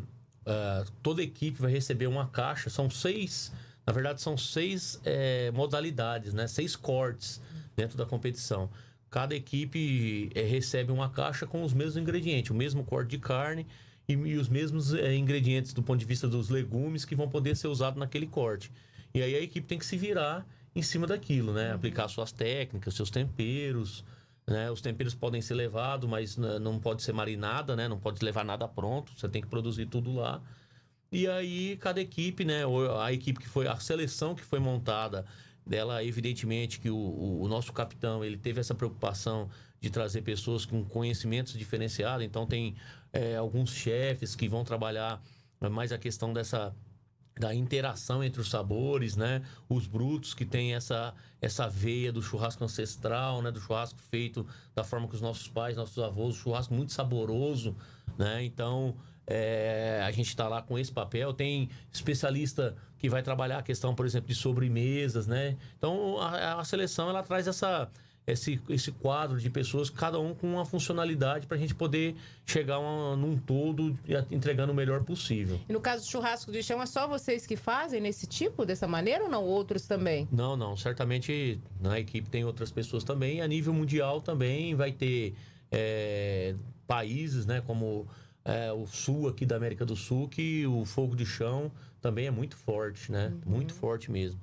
uh, toda equipe vai receber uma caixa. São seis, na verdade, são seis é, modalidades, né? Seis cortes dentro da competição. Cada equipe é, recebe uma caixa com os mesmos ingredientes, o mesmo corte de carne e, e os mesmos é, ingredientes do ponto de vista dos legumes que vão poder ser usados naquele corte. E aí a equipe tem que se virar em cima daquilo, né? Uhum. Aplicar suas técnicas, seus temperos, né? Os temperos podem ser levados, mas não pode ser marinada, né? Não pode levar nada pronto, você tem que produzir tudo lá. E aí cada equipe, né? A equipe que foi, a seleção que foi montada, dela, evidentemente que o, o, o nosso capitão, ele teve essa preocupação de trazer pessoas com conhecimentos diferenciados. Então, tem é, alguns chefes que vão trabalhar mais a questão dessa da interação entre os sabores, né? Os brutos que tem essa essa veia do churrasco ancestral, né? Do churrasco feito da forma que os nossos pais, nossos avós, churrasco muito saboroso, né? Então é, a gente está lá com esse papel. Tem especialista que vai trabalhar a questão, por exemplo, de sobremesas, né? Então a, a seleção ela traz essa esse, esse quadro de pessoas, cada um com uma funcionalidade para a gente poder chegar uma, num todo e entregando o melhor possível. E no caso do churrasco de chão, é só vocês que fazem nesse tipo, dessa maneira ou não? Outros também? Não, não. Certamente na equipe tem outras pessoas também. A nível mundial também vai ter é, países, né, como é, o sul aqui da América do Sul, que o fogo de chão também é muito forte, né? Uhum. Muito forte mesmo.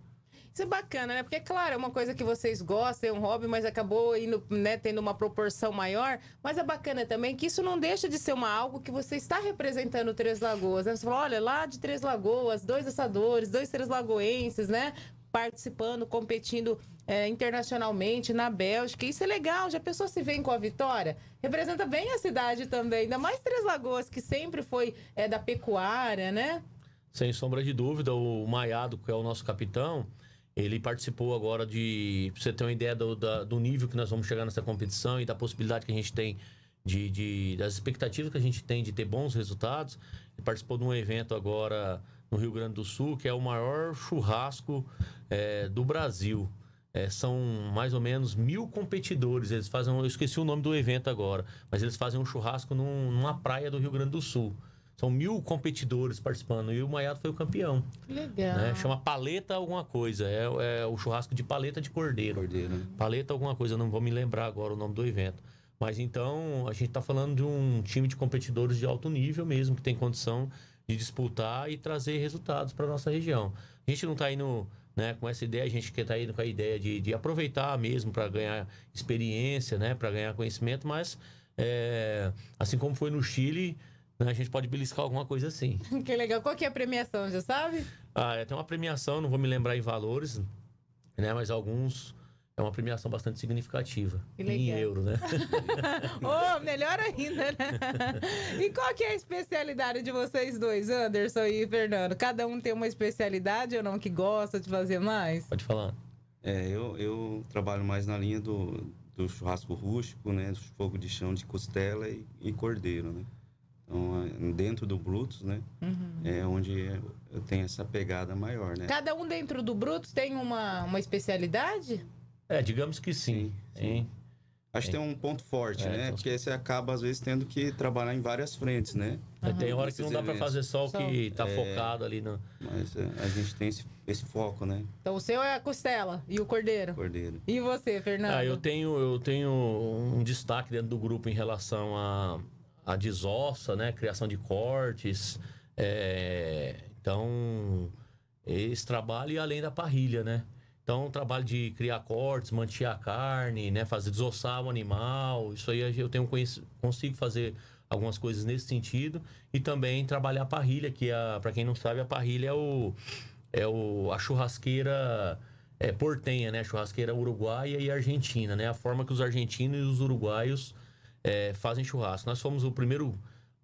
Isso é bacana, né? Porque, claro, é uma coisa que vocês gostam, é um hobby, mas acabou indo, né, tendo uma proporção maior. Mas é bacana também que isso não deixa de ser uma algo que você está representando Três Lagoas. Né? Você fala, olha, lá de Três Lagoas, dois assadores, dois Três Lagoenses, né? Participando, competindo é, internacionalmente na Bélgica. Isso é legal, já pessoa se vem com a vitória? Representa bem a cidade também, ainda mais Três Lagoas, que sempre foi é, da pecuária, né? Sem sombra de dúvida, o Maiado, que é o nosso capitão, ele participou agora de. Pra você ter uma ideia do, da, do nível que nós vamos chegar nessa competição e da possibilidade que a gente tem de, de, das expectativas que a gente tem de ter bons resultados. Ele participou de um evento agora no Rio Grande do Sul, que é o maior churrasco é, do Brasil. É, são mais ou menos mil competidores. Eles fazem. Eu esqueci o nome do evento agora, mas eles fazem um churrasco num, numa praia do Rio Grande do Sul. São mil competidores participando e o Maiado foi o campeão. Legal. Né? Chama paleta alguma coisa. É, é, o churrasco de paleta de cordeiro. cordeiro. Né? Paleta alguma coisa, não vou me lembrar agora o nome do evento. Mas então, a gente está falando de um time de competidores de alto nível mesmo, que tem condição de disputar e trazer resultados para nossa região. A gente não está indo né, com essa ideia, a gente está indo com a ideia de, de aproveitar mesmo para ganhar experiência, né, para ganhar conhecimento, mas é, assim como foi no Chile, né, a gente pode beliscar alguma coisa assim. que legal. Qual que é a premiação, já sabe? Ah, é, tem uma premiação, não vou me lembrar em valores, né? Mas alguns... É uma premiação bastante significativa. Em euro, né? oh, melhor ainda, né? E qual que é a especialidade de vocês dois, Anderson e Fernando? Cada um tem uma especialidade ou não que gosta de fazer mais? Pode falar. É, eu, eu trabalho mais na linha do, do churrasco rústico, né? Do fogo de chão de costela e, e cordeiro, né? Então, é, dentro do Brutus, né? Uhum. É onde tem essa pegada maior, né? Cada um dentro do Brutus tem uma, uma especialidade? É, digamos que sim. sim, sim. Acho que tem é. um ponto forte, é, né? Então... Porque você acaba, às vezes, tendo que trabalhar em várias frentes, né? Uhum. Tem hora que não dá para fazer só o que está é... focado ali. No... Mas a gente tem esse, esse, foco, né? Então o seu é a costela e o cordeiro. Cordeiro. E você, Fernando? Ah, eu tenho, eu tenho um destaque dentro do grupo em relação a a desossa, né? Criação de cortes. É, então, esse trabalho e além da parrilha, né? Então, o trabalho de criar cortes, manter a carne, né? Fazer desossar o animal. Isso aí eu tenho consigo fazer algumas coisas nesse sentido. E também trabalhar a parrilha, que é para quem não sabe, a parrilha é, o, é o, a churrasqueira é, portenha, né? A churrasqueira uruguaia e argentina, né? A forma que os argentinos e os uruguaios é, fazem churrasco. Nós fomos o primeiro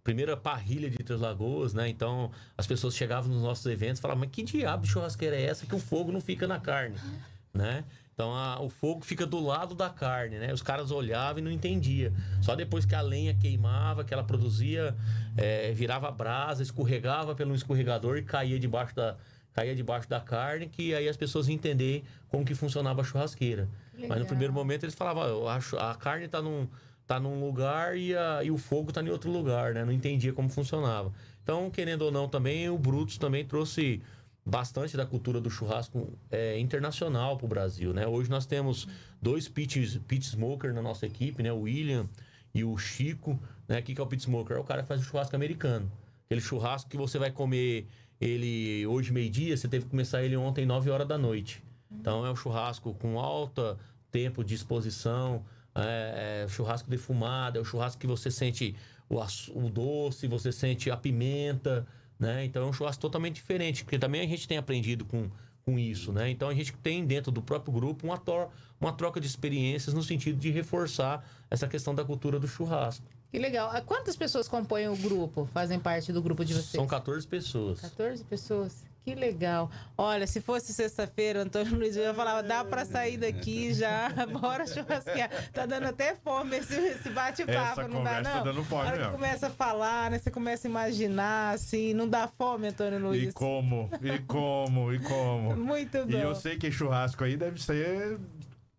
primeira parrilha de Três Lagoas, né? Então as pessoas chegavam nos nossos eventos e falavam, mas que diabo de churrasqueira é essa que o fogo não fica na carne, uhum. né? Então a, o fogo fica do lado da carne, né? Os caras olhavam e não entendiam. Só depois que a lenha queimava, que ela produzia, é, virava brasa, escorregava pelo escorregador e caía debaixo da caía debaixo da carne, que aí as pessoas entender como que funcionava a churrasqueira. Legal. Mas no primeiro momento eles falavam, ah, a, a carne está num tá num lugar e, a, e o fogo tá em outro lugar, né? Não entendia como funcionava. Então, querendo ou não, também o Brutus também trouxe bastante da cultura do churrasco é, internacional para o Brasil, né? Hoje nós temos dois pit, pit smoker na nossa equipe, né? O William e o Chico, né? O que, é o pit smoker? É o cara que faz o churrasco americano. Aquele churrasco que você vai comer ele hoje meio-dia, você teve que começar ele ontem 9 horas da noite. Então é um churrasco com alta tempo de exposição, é, é, churrasco defumado, é o churrasco que você sente o, o doce, você sente a pimenta, né? Então é um churrasco totalmente diferente, porque também a gente tem aprendido com, com isso, né? Então a gente tem dentro do próprio grupo uma, tor uma troca de experiências no sentido de reforçar essa questão da cultura do churrasco. Que legal. Ah, quantas pessoas compõem o grupo, fazem parte do grupo de vocês? São 14 pessoas. 14 pessoas. Que legal. Olha, se fosse sexta-feira, Antônio Luiz eu falava, dá para sair daqui já, bora churrasquear. Tá dando até fome esse, esse bate-papo, não dá tá não? Tá dando fome, mesmo. começa a falar, né? Você começa a imaginar, assim, não dá fome, Antônio Luiz. E como, e como, e como. Muito bom. E eu sei que churrasco aí deve ser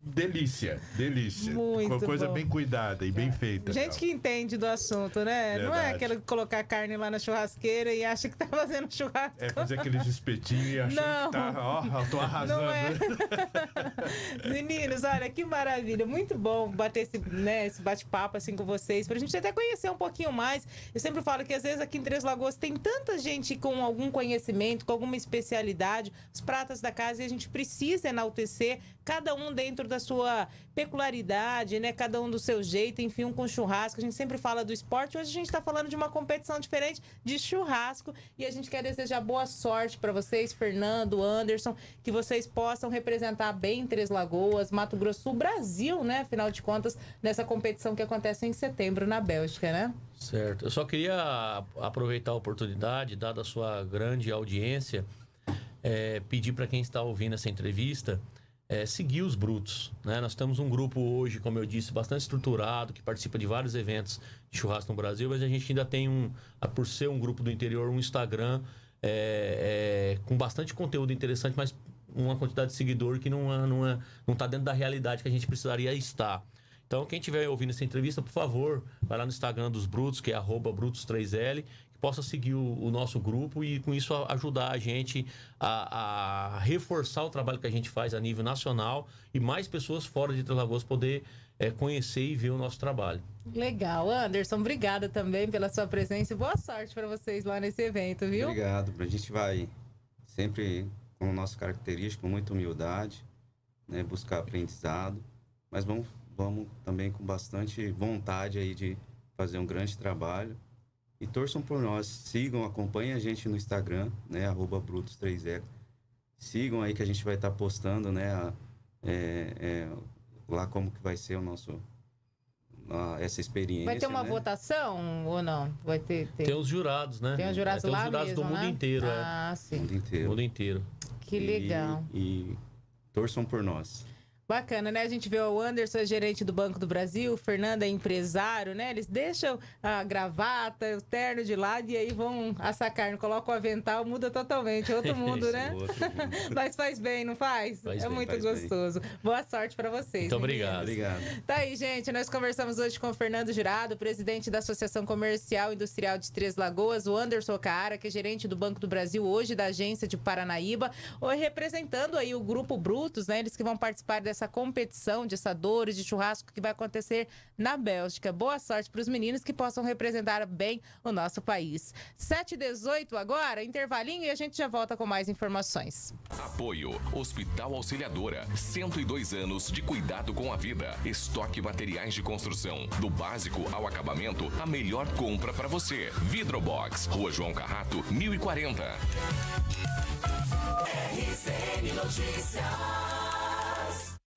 Delícia, delícia. Muito Uma coisa bom. bem cuidada e bem feita. Gente não. que entende do assunto, né? Verdade. Não é aquele colocar carne lá na churrasqueira e acha que tá fazendo churrasco. É fazer aqueles espetinhos e achar que tá, ó, oh, tô arrasando. Não é. Meninos, olha que maravilha. Muito bom bater esse, né, esse bate-papo assim com vocês, pra gente até conhecer um pouquinho mais. Eu sempre falo que às vezes aqui em Três Lagoas tem tanta gente com algum conhecimento, com alguma especialidade, os pratos da casa, e a gente precisa enaltecer cada um dentro da sua peculiaridade, né? Cada um do seu jeito, enfim, um com churrasco. A gente sempre fala do esporte, hoje a gente está falando de uma competição diferente de churrasco e a gente quer desejar boa sorte para vocês, Fernando, Anderson, que vocês possam representar bem Três Lagoas, Mato Grosso, Brasil, né? Afinal de contas, nessa competição que acontece em setembro na Bélgica, né? Certo. Eu só queria aproveitar a oportunidade, dada a sua grande audiência, é, pedir para quem está ouvindo essa entrevista é, seguir os brutos. Né? Nós temos um grupo hoje, como eu disse, bastante estruturado, que participa de vários eventos de churrasco no Brasil, mas a gente ainda tem um, por ser um grupo do interior, um Instagram é, é, com bastante conteúdo interessante, mas uma quantidade de seguidor que não está não é, não tá dentro da realidade que a gente precisaria estar. Então, quem estiver ouvindo essa entrevista, por favor, vai lá no Instagram dos Brutos, que é brutos3l, possa seguir o, o, nosso grupo e com isso ajudar a gente a, a, reforçar o trabalho que a gente faz a nível nacional e mais pessoas fora de Três Lagoas poder é, conhecer e ver o nosso trabalho. Legal, Anderson, obrigada também pela sua presença e boa sorte para vocês lá nesse evento, viu? Obrigado, a gente vai sempre com o nosso característico, muita humildade, né, buscar aprendizado, mas vamos, vamos também com bastante vontade aí de fazer um grande trabalho e torçam por nós, sigam, acompanhem a gente no Instagram, né? Arroba brutos 3 e Sigam aí que a gente vai estar tá postando, né? A, é, é, lá como que vai ser o nosso a, essa experiência. Vai ter uma né? votação ou não? Vai ter, ter, Tem os jurados, né? Tem os jurados é, lá Tem os jurados mesmo, do mundo né? inteiro. É. Ah, sim. Mundo inteiro. O mundo inteiro. Que legal. e, e torçam por nós. Bacana, né? A gente vê o Anderson, gerente do Banco do Brasil, o Fernando é empresário, né? Eles deixam a gravata, o terno de lado e aí vão carne colocam o avental, muda totalmente, é né? outro mundo, né? outro mundo. Mas faz bem, não faz? faz é bem, muito faz gostoso. Bem. Boa sorte para vocês. Muito obrigado. obrigado. Tá aí, gente. Nós conversamos hoje com o Fernando Girado, presidente da Associação Comercial e Industrial de Três Lagoas, o Anderson Caara, que é gerente do Banco do Brasil hoje da agência de Paranaíba, representando aí o Grupo Brutos, né? Eles que vão participar dessa dessa competição de assadores, de churrasco que vai acontecer na Bélgica. Boa sorte para os meninos que possam representar bem o nosso país. 7 h 18 agora, intervalinho e a gente já volta com mais informações. Apoio Hospital Auxiliadora, 102 anos de cuidado com a vida. Estoque materiais de construção, do básico ao acabamento, a melhor compra para você. Vidrobox, Rua João Carrato, 1040. RCN Notícias.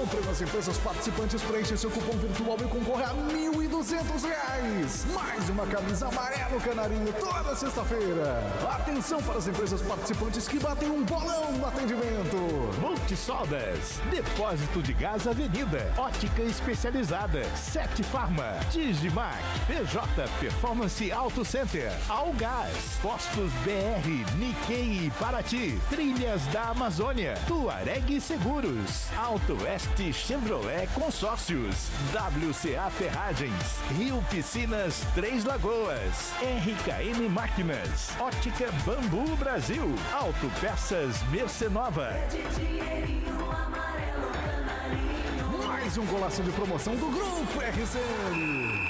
Compre nas empresas participantes, preencha seu cupom virtual e concorra a mil e duzentos reais. Mais uma camisa amarelo canarinho toda sexta-feira. Atenção para as empresas participantes que batem um bolão no atendimento. Multisoldas, Depósito de Gás Avenida, Ótica Especializada, Sete Farma, Digimac, PJ Performance Auto Center, Algás, Postos BR, Nikkei e Paraty, Trilhas da Amazônia, Tuareg Seguros, Alto Oeste este Chevrolet é Consórcios, WCA Ferragens, Rio Piscinas Três Lagoas, RKM Máquinas, Ótica Bambu Brasil, Auto Peças Mercenova. Mais um golaço de promoção do Grupo RCN.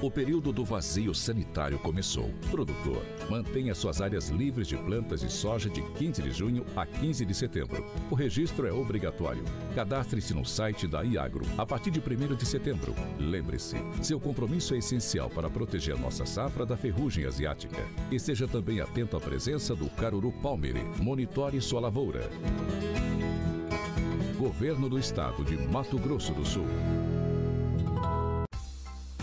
O período do vazio sanitário começou. Produtor, mantenha suas áreas livres de plantas e soja de 15 de junho a 15 de setembro. O registro é obrigatório. Cadastre-se no site da Iagro a partir de 1 de setembro. Lembre-se, seu compromisso é essencial para proteger nossa safra da ferrugem asiática. E seja também atento à presença do caruru palmire. Monitore sua lavoura. Governo do Estado de Mato Grosso do Sul.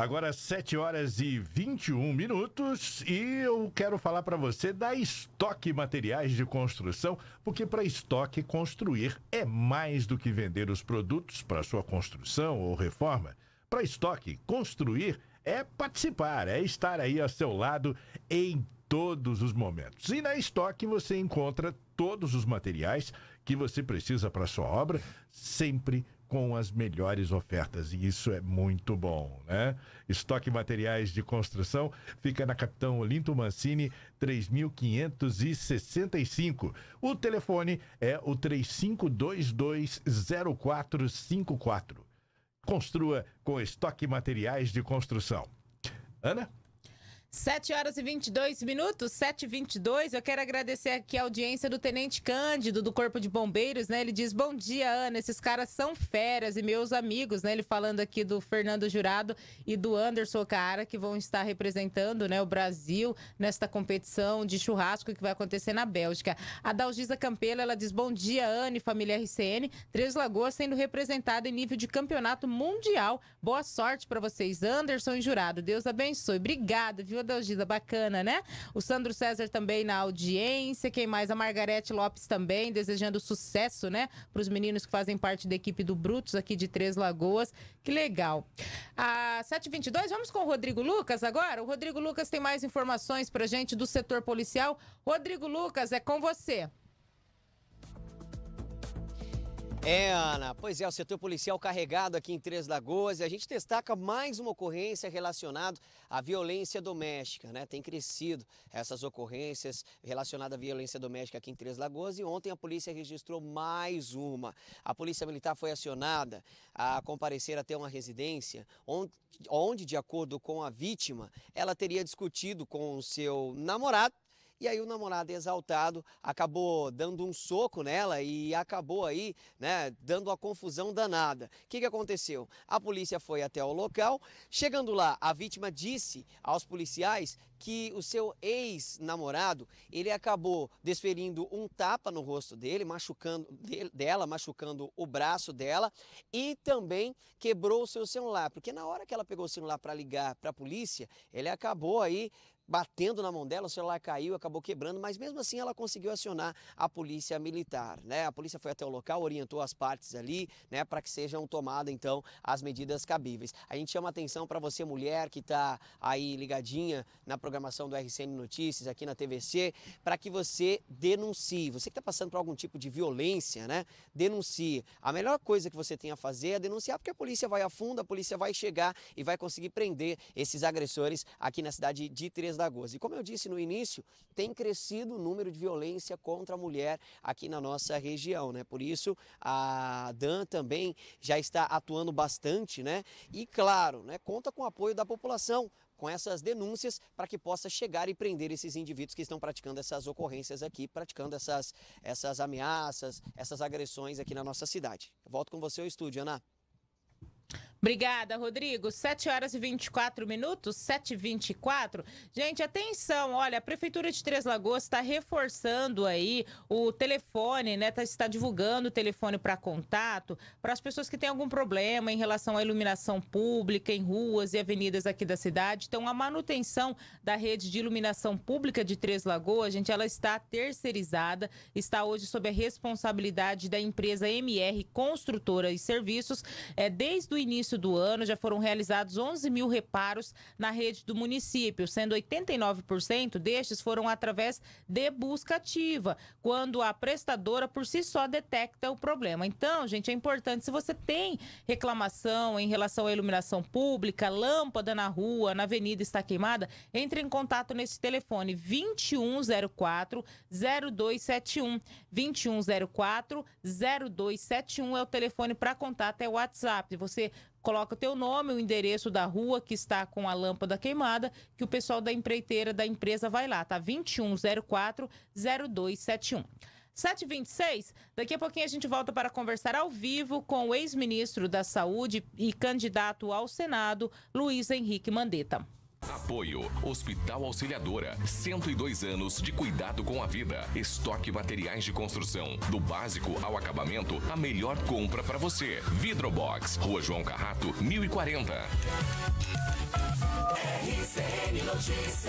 Agora 7 horas e 21 minutos e eu quero falar para você da Estoque Materiais de Construção, porque para Estoque construir é mais do que vender os produtos para sua construção ou reforma. Para Estoque construir é participar, é estar aí a seu lado em todos os momentos. E na Estoque você encontra todos os materiais que você precisa para sua obra, sempre com as melhores ofertas e isso é muito bom, né? Estoque Materiais de Construção fica na Capitão Olinto Mancini, 3565. O telefone é o 35220454. Construa com Estoque Materiais de Construção. Ana? 7 horas e 22 minutos, 7 e 22 Eu quero agradecer aqui a audiência do Tenente Cândido, do Corpo de Bombeiros, né? Ele diz: Bom dia, Ana. Esses caras são feras e meus amigos, né? Ele falando aqui do Fernando Jurado e do Anderson Cara, que vão estar representando, né, o Brasil nesta competição de churrasco que vai acontecer na Bélgica. A Dalgisa Campelo, ela diz: Bom dia, Ana e família RCN. Três Lagoas sendo representada em nível de campeonato mundial. Boa sorte para vocês, Anderson e Jurado. Deus abençoe. Obrigada, viu? ajuda, Gida, é bacana, né? O Sandro César também na audiência, quem mais? A Margarete Lopes também, desejando sucesso, né? Para os meninos que fazem parte da equipe do Brutos aqui de Três Lagoas. Que legal. A 722, vamos com o Rodrigo Lucas agora? O Rodrigo Lucas tem mais informações para gente do setor policial. Rodrigo Lucas, é com você. É, Ana, pois é, o setor policial carregado aqui em Três Lagoas e a gente destaca mais uma ocorrência relacionada à violência doméstica, né? Tem crescido essas ocorrências relacionadas à violência doméstica aqui em Três Lagoas e ontem a polícia registrou mais uma. A polícia militar foi acionada a comparecer até uma residência onde, onde de acordo com a vítima, ela teria discutido com o seu namorado e aí o namorado exaltado acabou dando um soco nela e acabou aí, né, dando a confusão danada. O que, que aconteceu? A polícia foi até o local. Chegando lá, a vítima disse aos policiais que o seu ex-namorado, ele acabou desferindo um tapa no rosto dele, machucando dela, machucando o braço dela e também quebrou o seu celular, porque na hora que ela pegou o celular para ligar para a polícia, ele acabou aí batendo na mão dela, o celular caiu, acabou quebrando, mas mesmo assim ela conseguiu acionar a polícia militar, né? A polícia foi até o local, orientou as partes ali, né, para que sejam tomadas então as medidas cabíveis. A gente chama atenção para você mulher que está aí ligadinha na programação do RCN Notícias aqui na TVC, para que você denuncie. Você que está passando por algum tipo de violência, né? Denuncie. A melhor coisa que você tem a fazer é denunciar, porque a polícia vai a fundo, a polícia vai chegar e vai conseguir prender esses agressores aqui na cidade de Três e como eu disse no início, tem crescido o número de violência contra a mulher aqui na nossa região, né? Por isso a Dan também já está atuando bastante, né? E claro, né, conta com o apoio da população com essas denúncias para que possa chegar e prender esses indivíduos que estão praticando essas ocorrências aqui, praticando essas, essas ameaças, essas agressões aqui na nossa cidade. volto com você ao estúdio, Ana. Obrigada, Rodrigo. 7 horas e 24 minutos, 7 e 24 Gente, atenção, olha, a Prefeitura de Três Lagoas está reforçando aí o telefone, né? Tá, está divulgando o telefone para contato para as pessoas que têm algum problema em relação à iluminação pública em ruas e avenidas aqui da cidade. Então, a manutenção da rede de iluminação pública de Três Lagoas, gente, ela está terceirizada, está hoje sob a responsabilidade da empresa MR Construtora e Serviços, é, desde o o início do ano, já foram realizados 11 mil reparos na rede do município, sendo 89% destes foram através de busca ativa, quando a prestadora por si só detecta o problema. Então, gente, é importante, se você tem reclamação em relação à iluminação pública, lâmpada na rua, na avenida está queimada, entre em contato nesse telefone 2104 0271. 2104 0271 é o telefone para contato, é o WhatsApp. Você coloca o teu nome, o endereço da rua que está com a lâmpada queimada, que o pessoal da empreiteira da empresa vai lá, tá? 2104 0271. 726, daqui a pouquinho a gente volta para conversar ao vivo com o ex-ministro da Saúde e candidato ao Senado, Luiz Henrique Mandetta. Apoio Hospital Auxiliadora, 102 anos de cuidado com a vida. Estoque materiais de construção, do básico ao acabamento, a melhor compra para você. Vidrobox, Rua João Carrato, 1040. RCN Notícias.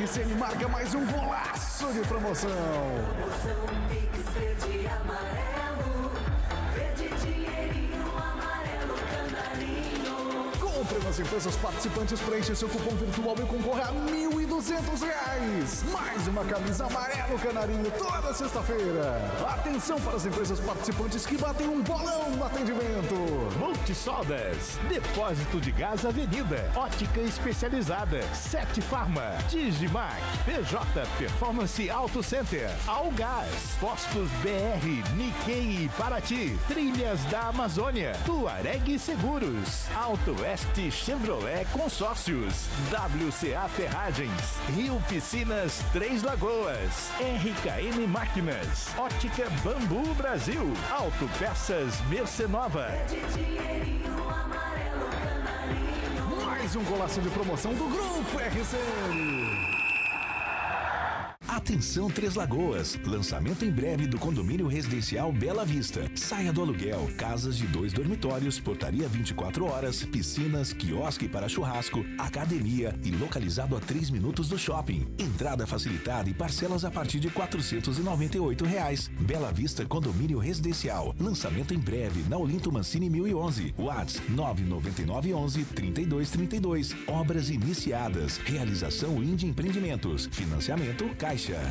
RCN marca mais um golaço de promoção. Promoção Pix verde e amarelo. Verde dinheirinho, amarelo Compre nas empresas participantes, preencha seu cupom virtual e concorra a mil e duzentos reais. Mais uma camisa amarelo canarinho toda sexta-feira. Atenção para as empresas participantes que batem um bolão no atendimento. Multisoldas, Depósito de Gás Avenida, Ótica Especializada, Sete Farma, Digimac, PJ Performance Auto Center, Algás, Postos BR, Nikkei e Paraty, Trilhas da Amazônia, Tuareg Seguros, Alto Oeste Chevrolet Consórcios, WCA Ferragens, Rio Piscinas Três Lagoas, RKM Máquinas, Ótica Bambu Brasil, Auto Peças Mercenova. mais um golaço de promoção do Grupo RCN. Atenção Três Lagoas. Lançamento em breve do condomínio residencial Bela Vista. Saia do aluguel, casas de dois dormitórios, portaria 24 horas, piscinas, quiosque para churrasco, academia e localizado a 3 minutos do shopping. Entrada facilitada e parcelas a partir de R$ 498. Reais. Bela Vista Condomínio Residencial. Lançamento em breve na Olinto Mancini 1011. Whats 99911 3232. Obras iniciadas. Realização Índia Empreendimentos. Financiamento Caixa Yeah.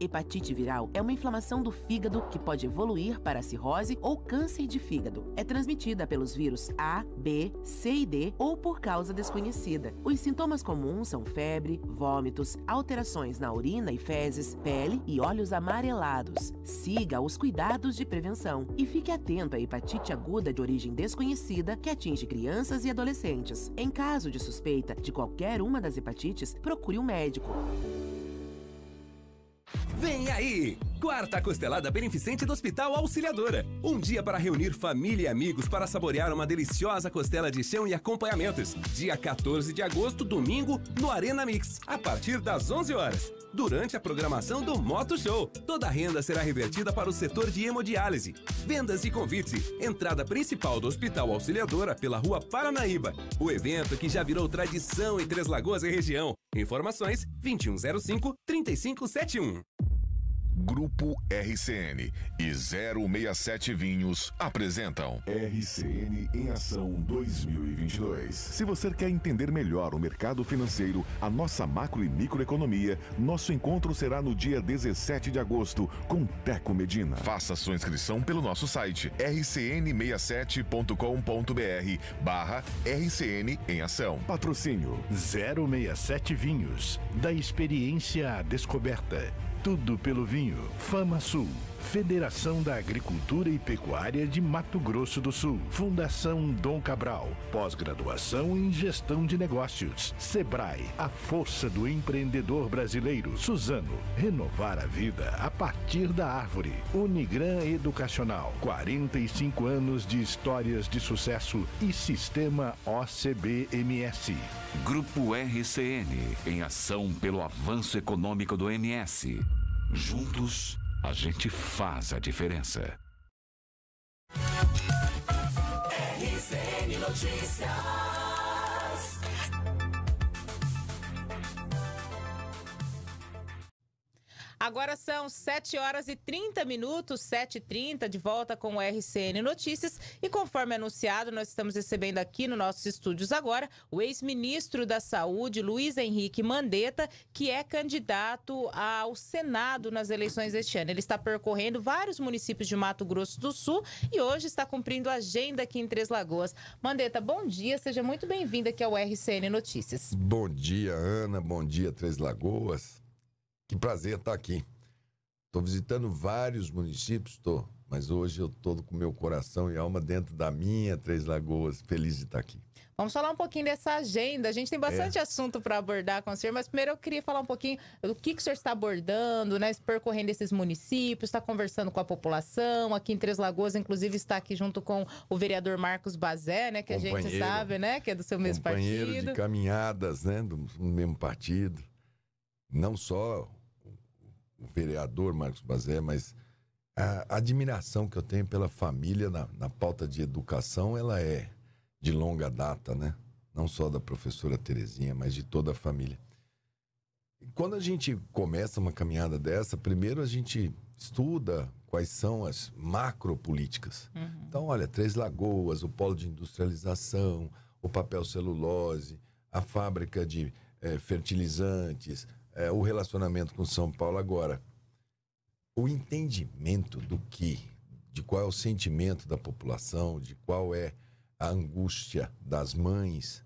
Hepatite viral é uma inflamação do fígado que pode evoluir para cirrose ou câncer de fígado. É transmitida pelos vírus A, B, C e D ou por causa desconhecida. Os sintomas comuns são febre, vômitos, alterações na urina e fezes, pele e olhos amarelados. Siga os cuidados de prevenção e fique atento à hepatite aguda de origem desconhecida que atinge crianças e adolescentes. Em caso de suspeita de qualquer uma das hepatites, procure um médico. Vem aí! Quarta costelada beneficente do Hospital Auxiliadora. Um dia para reunir família e amigos para saborear uma deliciosa costela de chão e acompanhamentos. Dia 14 de agosto, domingo, no Arena Mix, a partir das 11 horas durante a programação do Moto Show. Toda a renda será revertida para o setor de hemodiálise. Vendas e convites. Entrada principal do Hospital Auxiliadora pela Rua Paranaíba. O evento que já virou tradição em Três Lagoas e região. Informações 2105 3571. Grupo RCN e 067 Vinhos apresentam RCN em Ação 2022. Se você quer entender melhor o mercado financeiro, a nossa macro e microeconomia, nosso encontro será no dia 17 de agosto com Teco Medina. Faça sua inscrição pelo nosso site rcn67.com.br barra RCN em Ação. Patrocínio 067 Vinhos, da experiência à descoberta. Tudo pelo vinho. Fama Sul. Federação da Agricultura e Pecuária de Mato Grosso do Sul. Fundação Dom Cabral. Pós-graduação em Gestão de Negócios. Sebrae. A força do empreendedor brasileiro. Suzano. Renovar a vida a partir da árvore. Unigran Educacional. 45 anos de histórias de sucesso e sistema OCBMS. Grupo RCN. Em ação pelo avanço econômico do MS. Juntos, a gente faz a diferença. Agora são 7 horas e 30 minutos, 7h30, de volta com o RCN Notícias. E conforme anunciado, nós estamos recebendo aqui nos nossos estúdios agora o ex-ministro da Saúde, Luiz Henrique Mandetta, que é candidato ao Senado nas eleições deste ano. Ele está percorrendo vários municípios de Mato Grosso do Sul e hoje está cumprindo a agenda aqui em Três Lagoas. Mandetta, bom dia, seja muito bem-vindo aqui ao RCN Notícias. Bom dia, Ana, bom dia, Três Lagoas. Que prazer estar aqui. Estou visitando vários municípios, estou, mas hoje eu estou com meu coração e alma dentro da minha Três Lagoas. Feliz de estar aqui. Vamos falar um pouquinho dessa agenda. A gente tem bastante é. assunto para abordar com o senhor, mas primeiro eu queria falar um pouquinho do que, que o senhor está abordando, né? Percorrendo esses municípios, está conversando com a população. Aqui em Três Lagoas, inclusive, está aqui junto com o vereador Marcos Bazé, né? Que a gente sabe, né? Que é do seu mesmo partido. Companheiro de caminhadas, né? Do mesmo partido. Não só o vereador Marcos Bazé, mas a admiração que eu tenho pela família na, na pauta de educação, ela é de longa data, né? Não só da professora Terezinha, mas de toda a família. E quando a gente começa uma caminhada dessa, primeiro a gente estuda quais são as macropolíticas. Uhum. Então, olha, Três Lagoas, o polo de industrialização, o papel celulose, a fábrica de é, fertilizantes, é, o relacionamento com São Paulo agora. O entendimento do que, de qual é o sentimento da população, de qual é a angústia das mães,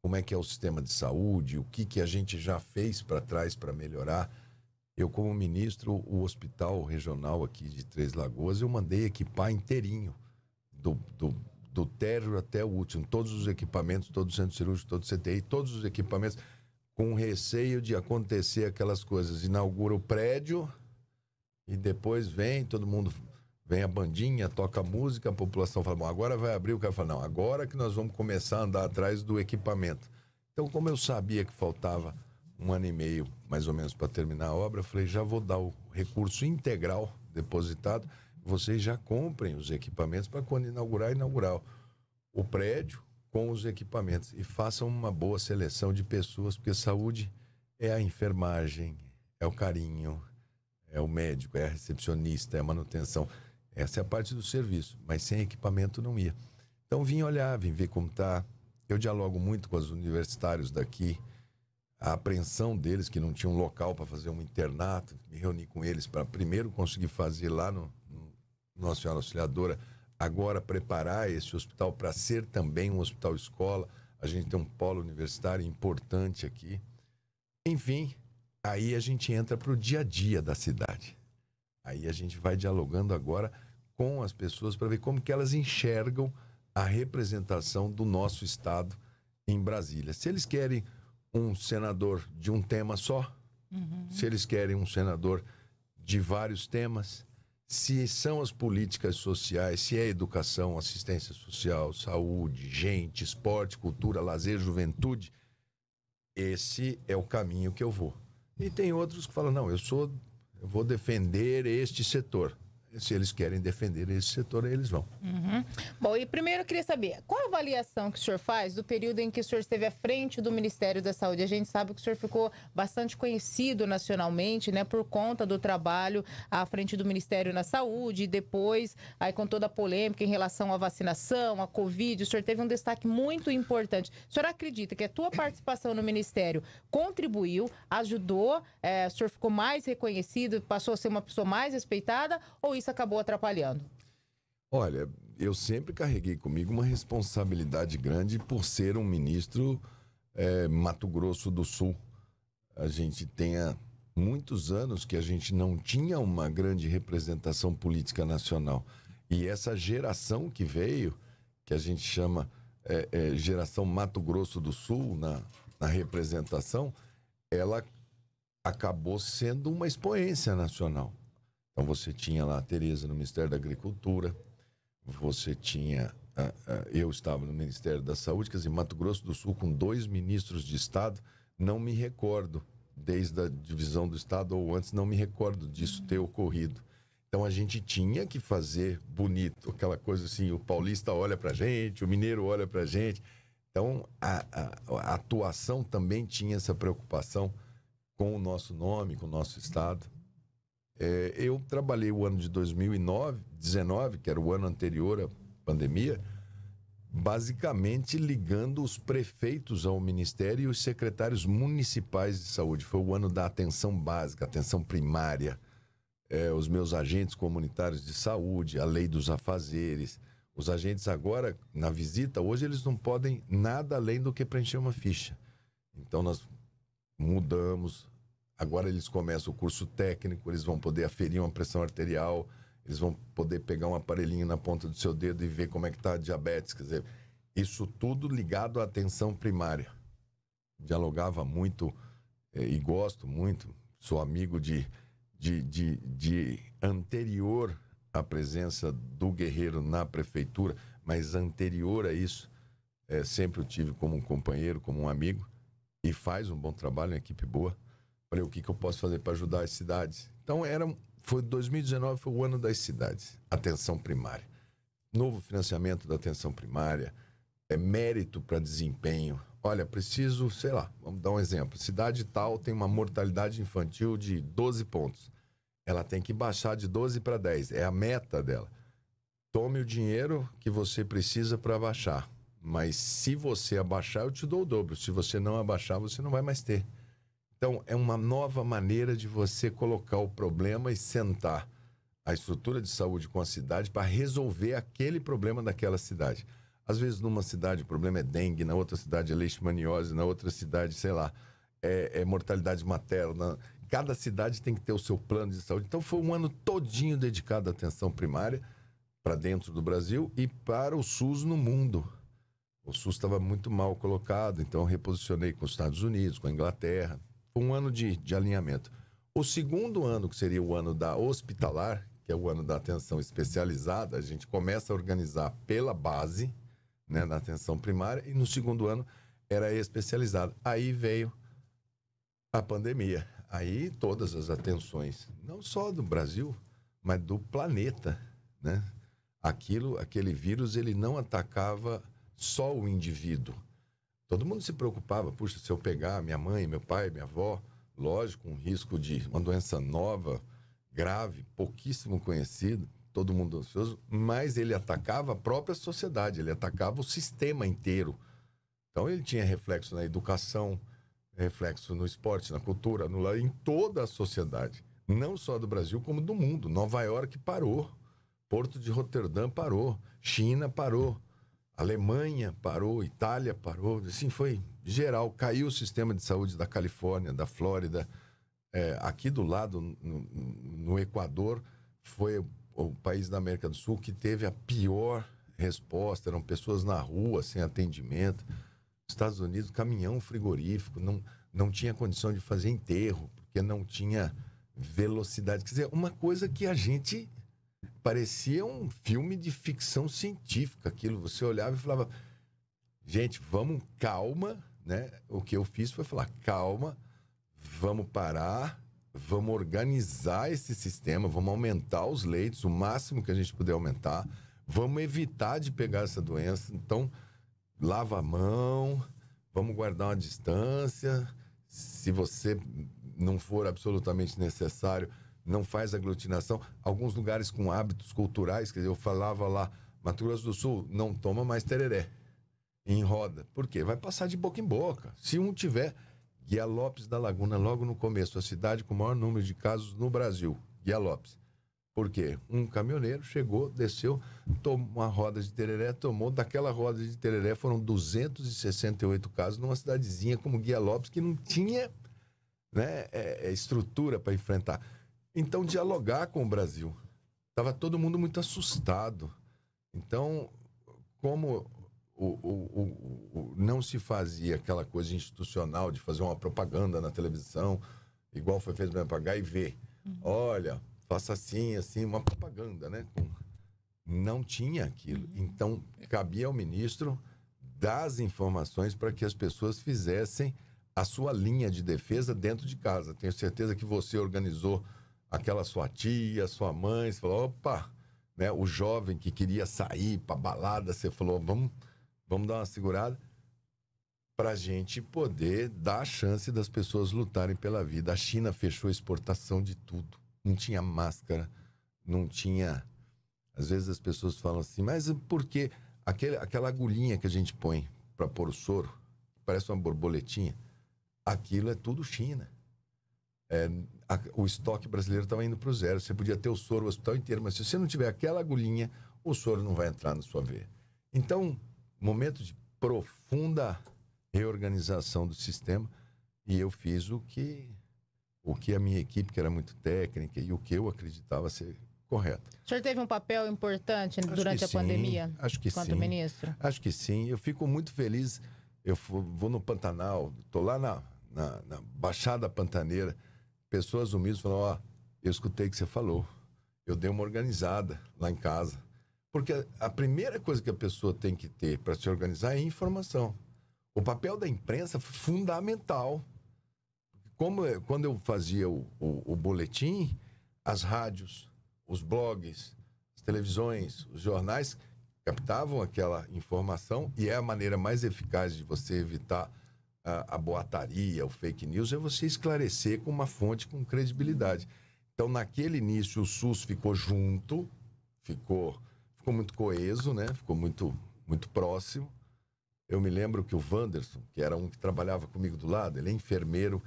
como é que é o sistema de saúde, o que, que a gente já fez para trás para melhorar. Eu, como ministro, o hospital regional aqui de Três Lagoas, eu mandei equipar inteirinho, do, do, do térreo até o último, todos os equipamentos, todo o centro cirúrgico, todo o CTI, todos os equipamentos com receio de acontecer aquelas coisas. Inaugura o prédio e depois vem, todo mundo vem a bandinha, toca música, a população fala, bom, agora vai abrir, o cara fala, não, agora que nós vamos começar a andar atrás do equipamento. Então, como eu sabia que faltava um ano e meio, mais ou menos, para terminar a obra, eu falei, já vou dar o recurso integral depositado, vocês já comprem os equipamentos para quando inaugurar, inaugurar o prédio, com os equipamentos e façam uma boa seleção de pessoas, porque saúde é a enfermagem, é o carinho, é o médico, é a recepcionista, é a manutenção. Essa é a parte do serviço, mas sem equipamento não ia. Então vim olhar, vim ver como tá. Eu dialogo muito com os universitários daqui. A apreensão deles que não tinha um local para fazer um internato, me reuni com eles para primeiro conseguir fazer lá no, no Nossa Senhora Auxiliadora agora preparar esse hospital para ser também um hospital escola. A gente tem um polo universitário importante aqui. Enfim, aí a gente entra para o dia a dia da cidade. Aí a gente vai dialogando agora com as pessoas para ver como que elas enxergam a representação do nosso estado em Brasília. Se eles querem um senador de um tema só, uhum. se eles querem um senador de vários temas, se são as políticas sociais, se é educação, assistência social, saúde, gente, esporte, cultura, lazer, juventude, esse é o caminho que eu vou. E tem outros que falam: não, eu sou, eu vou defender este setor se eles querem defender esse setor, aí eles vão. Uhum. Bom, e primeiro eu queria saber, qual a avaliação que o senhor faz do período em que o senhor esteve à frente do Ministério da Saúde? A gente sabe que o senhor ficou bastante conhecido nacionalmente, né, por conta do trabalho à frente do Ministério da Saúde, e depois, aí com toda a polêmica em relação à vacinação, à Covid, o senhor teve um destaque muito importante. O senhor acredita que a tua participação no Ministério contribuiu, ajudou, é, o senhor ficou mais reconhecido, passou a ser uma pessoa mais respeitada, ou isso isso acabou atrapalhando? Olha, eu sempre carreguei comigo uma responsabilidade grande por ser um ministro é, Mato Grosso do Sul. A gente tem muitos anos que a gente não tinha uma grande representação política nacional. E essa geração que veio, que a gente chama é, é, geração Mato Grosso do Sul na, na representação, ela acabou sendo uma expoência nacional. Então você tinha lá a Tereza no Ministério da Agricultura, você tinha. Ah, ah, eu estava no Ministério da Saúde, quer dizer, Mato Grosso do Sul, com dois ministros de Estado, não me recordo, desde a divisão do Estado ou antes, não me recordo disso ter ocorrido. Então a gente tinha que fazer bonito, aquela coisa assim, o paulista olha para gente, o mineiro olha para gente. Então a, a, a atuação também tinha essa preocupação com o nosso nome, com o nosso Estado. É, eu trabalhei o ano de 2009, 19, que era o ano anterior à pandemia, basicamente ligando os prefeitos ao ministério e os secretários municipais de saúde. Foi o ano da atenção básica, atenção primária, é, os meus agentes comunitários de saúde, a lei dos afazeres. Os agentes agora, na visita, hoje eles não podem nada além do que preencher uma ficha. Então nós mudamos, Agora eles começam o curso técnico, eles vão poder aferir uma pressão arterial, eles vão poder pegar um aparelhinho na ponta do seu dedo e ver como é que está a diabetes. Quer dizer, isso tudo ligado à atenção primária. Dialogava muito eh, e gosto muito, sou amigo de, de, de, de anterior à presença do guerreiro na prefeitura, mas anterior a isso, é, sempre o tive como um companheiro, como um amigo, e faz um bom trabalho, uma equipe boa Falei, o que, que eu posso fazer para ajudar as cidades? Então, era, foi 2019 foi o ano das cidades, atenção primária. Novo financiamento da atenção primária, é mérito para desempenho. Olha, preciso, sei lá, vamos dar um exemplo. Cidade tal tem uma mortalidade infantil de 12 pontos. Ela tem que baixar de 12 para 10, é a meta dela. Tome o dinheiro que você precisa para baixar. Mas se você abaixar, eu te dou o dobro. Se você não abaixar, você não vai mais ter. Então, é uma nova maneira de você colocar o problema e sentar a estrutura de saúde com a cidade para resolver aquele problema daquela cidade. Às vezes, numa cidade, o problema é dengue, na outra cidade é leishmaniose, na outra cidade, sei lá, é, é mortalidade materna. Cada cidade tem que ter o seu plano de saúde. Então, foi um ano todinho dedicado à atenção primária para dentro do Brasil e para o SUS no mundo. O SUS estava muito mal colocado, então reposicionei com os Estados Unidos, com a Inglaterra, um ano de, de alinhamento. O segundo ano, que seria o ano da hospitalar, que é o ano da atenção especializada, a gente começa a organizar pela base, né, na atenção primária, e no segundo ano era especializada. Aí veio a pandemia. Aí todas as atenções, não só do Brasil, mas do planeta, né? Aquilo, aquele vírus, ele não atacava só o indivíduo, Todo mundo se preocupava, puxa, se eu pegar minha mãe, meu pai, minha avó, lógico, um risco de uma doença nova, grave, pouquíssimo conhecida, todo mundo ansioso, mas ele atacava a própria sociedade, ele atacava o sistema inteiro. Então ele tinha reflexo na educação, reflexo no esporte, na cultura, no em toda a sociedade, não só do Brasil como do mundo. Nova York parou, Porto de Roterdã parou, China parou, Alemanha parou, Itália parou, assim foi geral. Caiu o sistema de saúde da Califórnia, da Flórida. É, aqui do lado, no, no Equador, foi o, país da América do Sul que teve a pior resposta. Eram pessoas na rua, sem atendimento. Estados Unidos, caminhão frigorífico, não, não tinha condição de fazer enterro, porque não tinha velocidade. Quer dizer, uma coisa que a gente parecia um filme de ficção científica aquilo. Você olhava e falava, gente, vamos calma, né? O que eu fiz foi falar, calma, vamos parar, vamos organizar esse sistema, vamos aumentar os leitos o máximo que a gente puder aumentar, vamos evitar de pegar essa doença. Então, lava a mão, vamos guardar uma distância. Se você não for absolutamente necessário, não faz aglutinação. Alguns lugares com hábitos culturais, quer dizer, eu falava lá, Mato Grosso do Sul, não toma mais tereré em roda. Por quê? Vai passar de boca em boca. Se um tiver. Guia Lopes da Laguna, logo no começo, a cidade com o maior número de casos no Brasil. Guia Lopes. Por quê? Um caminhoneiro chegou, desceu, tomou uma roda de tereré, tomou daquela roda de tereré, foram 268 casos numa cidadezinha como Guia Lopes, que não tinha né, é, é estrutura para enfrentar. Então, dialogar com o Brasil. Estava todo mundo muito assustado. Então, como o, o, o, não se fazia aquela coisa institucional de fazer uma propaganda na televisão, igual foi feito para HIV. Uhum. Olha, faça assim, assim, uma propaganda, né? Com... Não tinha aquilo. Uhum. Então, cabia ao ministro dar as informações para que as pessoas fizessem a sua linha de defesa dentro de casa. Tenho certeza que você organizou aquela sua tia, sua mãe, você falou, opa, né? O jovem que queria sair para balada, você falou, vamos, vamos dar uma segurada para a gente poder dar a chance das pessoas lutarem pela vida. A China fechou a exportação de tudo. Não tinha máscara, não tinha. Às vezes as pessoas falam assim, mas por que aquele, aquela agulhinha que a gente põe para pôr o soro, parece uma borboletinha, aquilo é tudo China. É, a, o estoque brasileiro estava indo para o zero. Você podia ter o soro o hospital inteiro, mas se você não tiver aquela agulhinha, o soro não vai entrar na sua veia. Então, momento de profunda reorganização do sistema e eu fiz o que o que a minha equipe, que era muito técnica, e o que eu acreditava ser correto. O senhor teve um papel importante acho durante a sim, pandemia? Acho que sim. ministro? Acho que sim. Eu fico muito feliz. Eu vou no Pantanal, estou lá na, na, na Baixada Pantaneira, pessoas humildes falam: Ó, oh, eu escutei o que você falou, eu dei uma organizada lá em casa. Porque a primeira coisa que a pessoa tem que ter para se organizar é informação. O papel da imprensa é fundamental. Como, é, quando eu fazia o, o, o boletim, as rádios, os blogs, as televisões, os jornais captavam aquela informação e é a maneira mais eficaz de você evitar a, a, boataria, o fake news, é você esclarecer com uma fonte com credibilidade. Então, naquele início, o SUS ficou junto, ficou, ficou muito coeso, né? ficou muito, muito próximo. Eu me lembro que o Wanderson, que era um que trabalhava comigo do lado, ele é enfermeiro,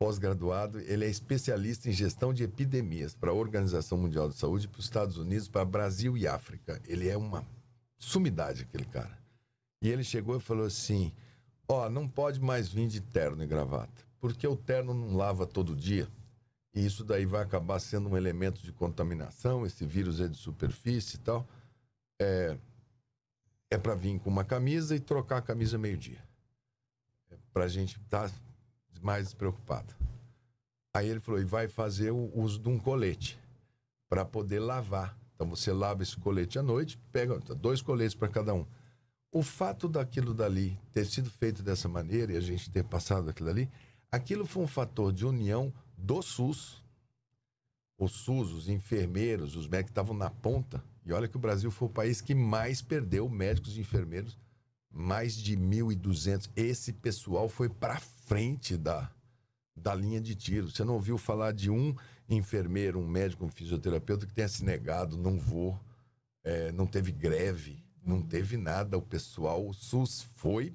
pós-graduado, ele é especialista em gestão de epidemias para a Organização Mundial de Saúde, para os Estados Unidos, para Brasil e África. Ele é uma sumidade, aquele cara. E ele chegou e falou assim: Ó, não pode mais vir de terno e gravata, porque o terno não lava todo dia. E isso daí vai acabar sendo um elemento de contaminação. Esse vírus é de superfície e tal. É, é para vir com uma camisa e trocar a camisa meio-dia. É para a gente estar tá mais despreocupado. Aí ele falou: e vai fazer o uso de um colete para poder lavar. Então você lava esse colete à noite, pega dois coletes para cada um o fato daquilo dali ter sido feito dessa maneira e a gente ter passado aquilo ali, aquilo foi um fator de união do SUS. O SUS, os enfermeiros, os médicos estavam na ponta. E olha que o Brasil foi o país que mais perdeu médicos e enfermeiros, mais de 1.200. Esse pessoal foi para frente da, da linha de tiro. Você não ouviu falar de um enfermeiro, um médico, um fisioterapeuta que tenha se negado, não vou, é, não teve greve não teve nada, o pessoal, o SUS foi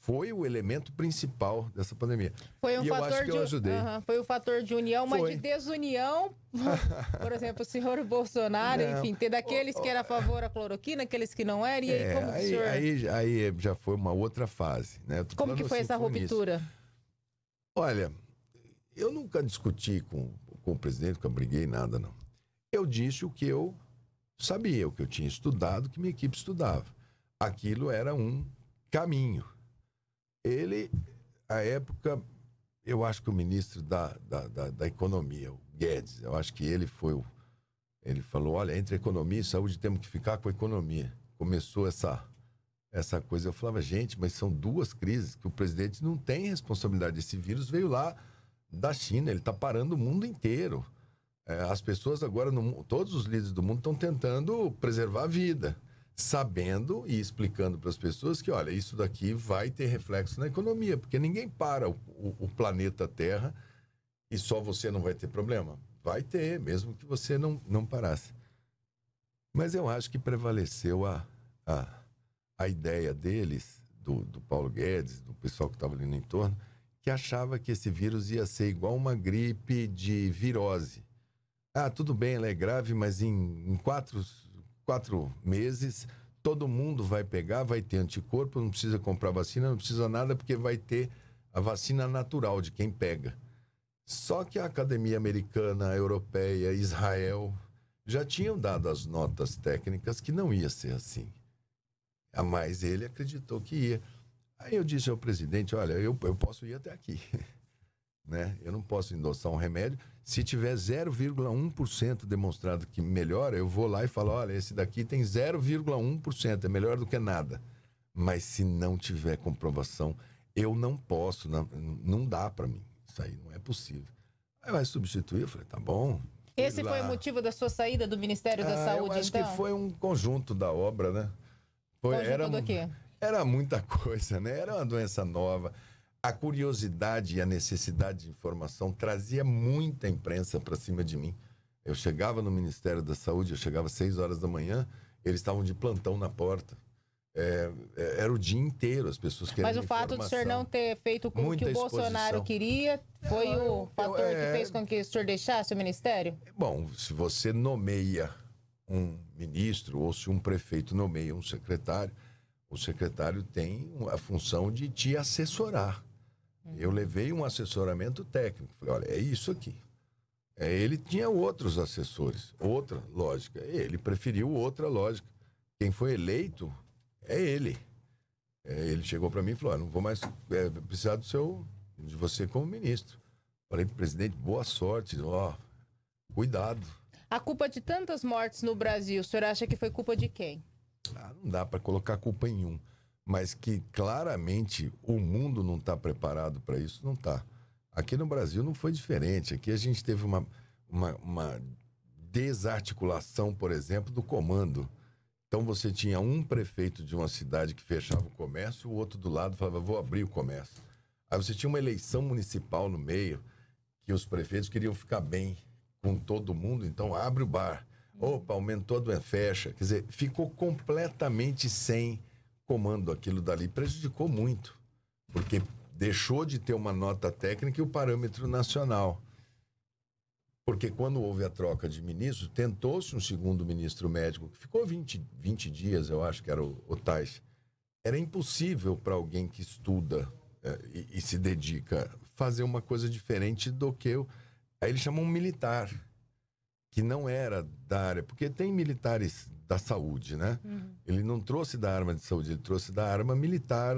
foi o elemento principal dessa pandemia. Foi um e fator de, uhum, foi um fator de união, foi. mas de desunião. Por exemplo, o senhor Bolsonaro, não. enfim, ter daqueles que era a favor da cloroquina, aqueles que não eram, e aí é, como aí, senhor... aí, aí, já foi uma outra fase, né? Como que foi assim, essa ruptura? Olha, eu nunca discuti com, com o presidente, nunca briguei nada, não. Eu disse o que eu Sabia o que eu tinha estudado, que minha equipe estudava. Aquilo era um caminho. Ele, à época, eu acho que o ministro da, da, da, da Economia, o Guedes, eu acho que ele foi o. Ele falou: olha, entre economia e saúde temos que ficar com a economia. Começou essa, essa coisa. Eu falava: gente, mas são duas crises que o presidente não tem responsabilidade. Esse vírus veio lá da China, ele está parando o mundo inteiro. É, as pessoas agora, no, todos os líderes do mundo estão tentando preservar a vida, sabendo e explicando para as pessoas que, olha, isso daqui vai ter reflexo na economia, porque ninguém para o, o, o, planeta Terra e só você não vai ter problema. Vai ter, mesmo que você não, não parasse. Mas eu acho que prevaleceu a, a, a ideia deles, do, do Paulo Guedes, do pessoal que estava ali no entorno, que achava que esse vírus ia ser igual uma gripe de virose ah, tudo bem, ela é grave, mas em, em quatro, quatro meses todo mundo vai pegar, vai ter anticorpo, não precisa comprar vacina, não precisa nada, porque vai ter a vacina natural de quem pega. Só que a academia americana, a europeia, Israel já tinham dado as notas técnicas que não ia ser assim. A mais ele acreditou que ia. Aí eu disse ao presidente: olha, eu, eu posso ir até aqui. né? Eu não posso endossar um remédio. Se tiver 0,1% demonstrado que melhora, eu vou lá e falo, olha, esse daqui tem 0,1%, é melhor do que nada. Mas se não tiver comprovação, eu não posso, não, não dá para mim. Isso aí não é possível. Aí vai substituir, eu falei, tá bom. Esse foi o motivo da sua saída do Ministério ah, da Saúde, eu acho então? que foi um conjunto da obra, né? Foi, conjunto era, do quê? Era muita coisa, né? Era uma doença nova a curiosidade e a necessidade de informação trazia muita imprensa para cima de mim. Eu chegava no Ministério da Saúde, eu chegava às 6 horas da manhã, eles estavam de plantão na porta. É, é, era o dia inteiro as pessoas querendo Mas o fato informação. de senhor não ter feito com o que o exposição. Bolsonaro queria foi eu, o fator eu, é... que fez com que o senhor deixasse o ministério? Bom, se você nomeia um ministro ou se um prefeito nomeia um secretário, o secretário tem a função de te assessorar. Eu levei um assessoramento técnico. Falei, olha, é isso aqui. É, ele tinha outros assessores, outra lógica. Ele preferiu outra lógica. Quem foi eleito é ele. É, ele chegou para mim e falou: ah, não vou mais é, precisar do seu, de você como ministro. Falei, presidente, boa sorte, ó, oh, cuidado. A culpa de tantas mortes no Brasil, o senhor acha que foi culpa de quem? Ah, não dá para colocar culpa em um mas que claramente o mundo não está preparado para isso, não está. Aqui no Brasil não foi diferente. Aqui a gente teve uma, uma, uma, desarticulação, por exemplo, do comando. Então você tinha um prefeito de uma cidade que fechava o comércio, o outro do lado falava, vou abrir o comércio. Aí você tinha uma eleição municipal no meio, que os prefeitos queriam ficar bem com todo mundo, então abre o bar. Opa, aumentou a doença, fecha. Quer dizer, ficou completamente sem comando aquilo dali prejudicou muito, porque deixou de ter uma nota técnica e o parâmetro nacional. Porque quando houve a troca de ministro, tentou-se um segundo ministro médico, que ficou 20, 20 dias, eu acho que era o, o Tais. Era impossível para alguém que estuda é, e, e, se dedica fazer uma coisa diferente do que eu. Aí ele chamou um militar, que não era da área, porque tem militares da saúde, né? Uhum. Ele não trouxe da arma de saúde, ele trouxe da arma militar,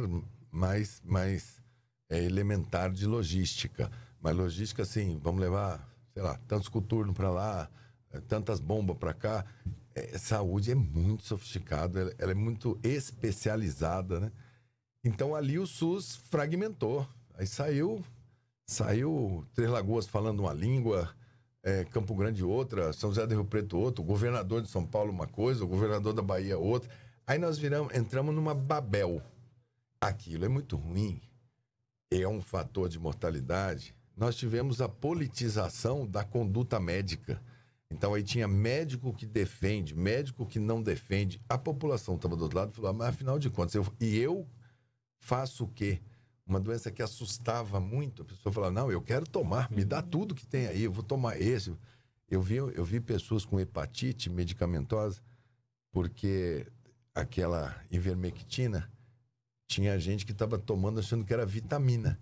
mais, mais é, elementar de logística. Mas logística, assim, vamos levar, sei lá, tantos coturnos para lá, é, tantas bombas para cá. É, saúde é muito sofisticada, ela, ela, é muito especializada, né? Então ali o SUS fragmentou. Aí saiu, saiu Três Lagoas falando uma língua, é, Campo Grande outra, São José do Rio Preto outra, o governador de São Paulo uma coisa, o governador da Bahia outra. Aí nós viramos, entramos numa Babel. Aquilo é muito ruim, é um fator de mortalidade. Nós tivemos a politização da conduta médica. Então aí tinha médico que defende, médico que não defende. A população estava do outro lado e falou, ah, mas afinal de contas, eu, e eu faço o quê? uma doença que assustava muito. A pessoa falava, não, eu quero tomar, me dá uhum. tudo que tem aí, eu vou tomar esse. Eu vi, eu vi pessoas com hepatite medicamentosa, porque aquela ivermectina tinha gente que estava tomando achando que era vitamina.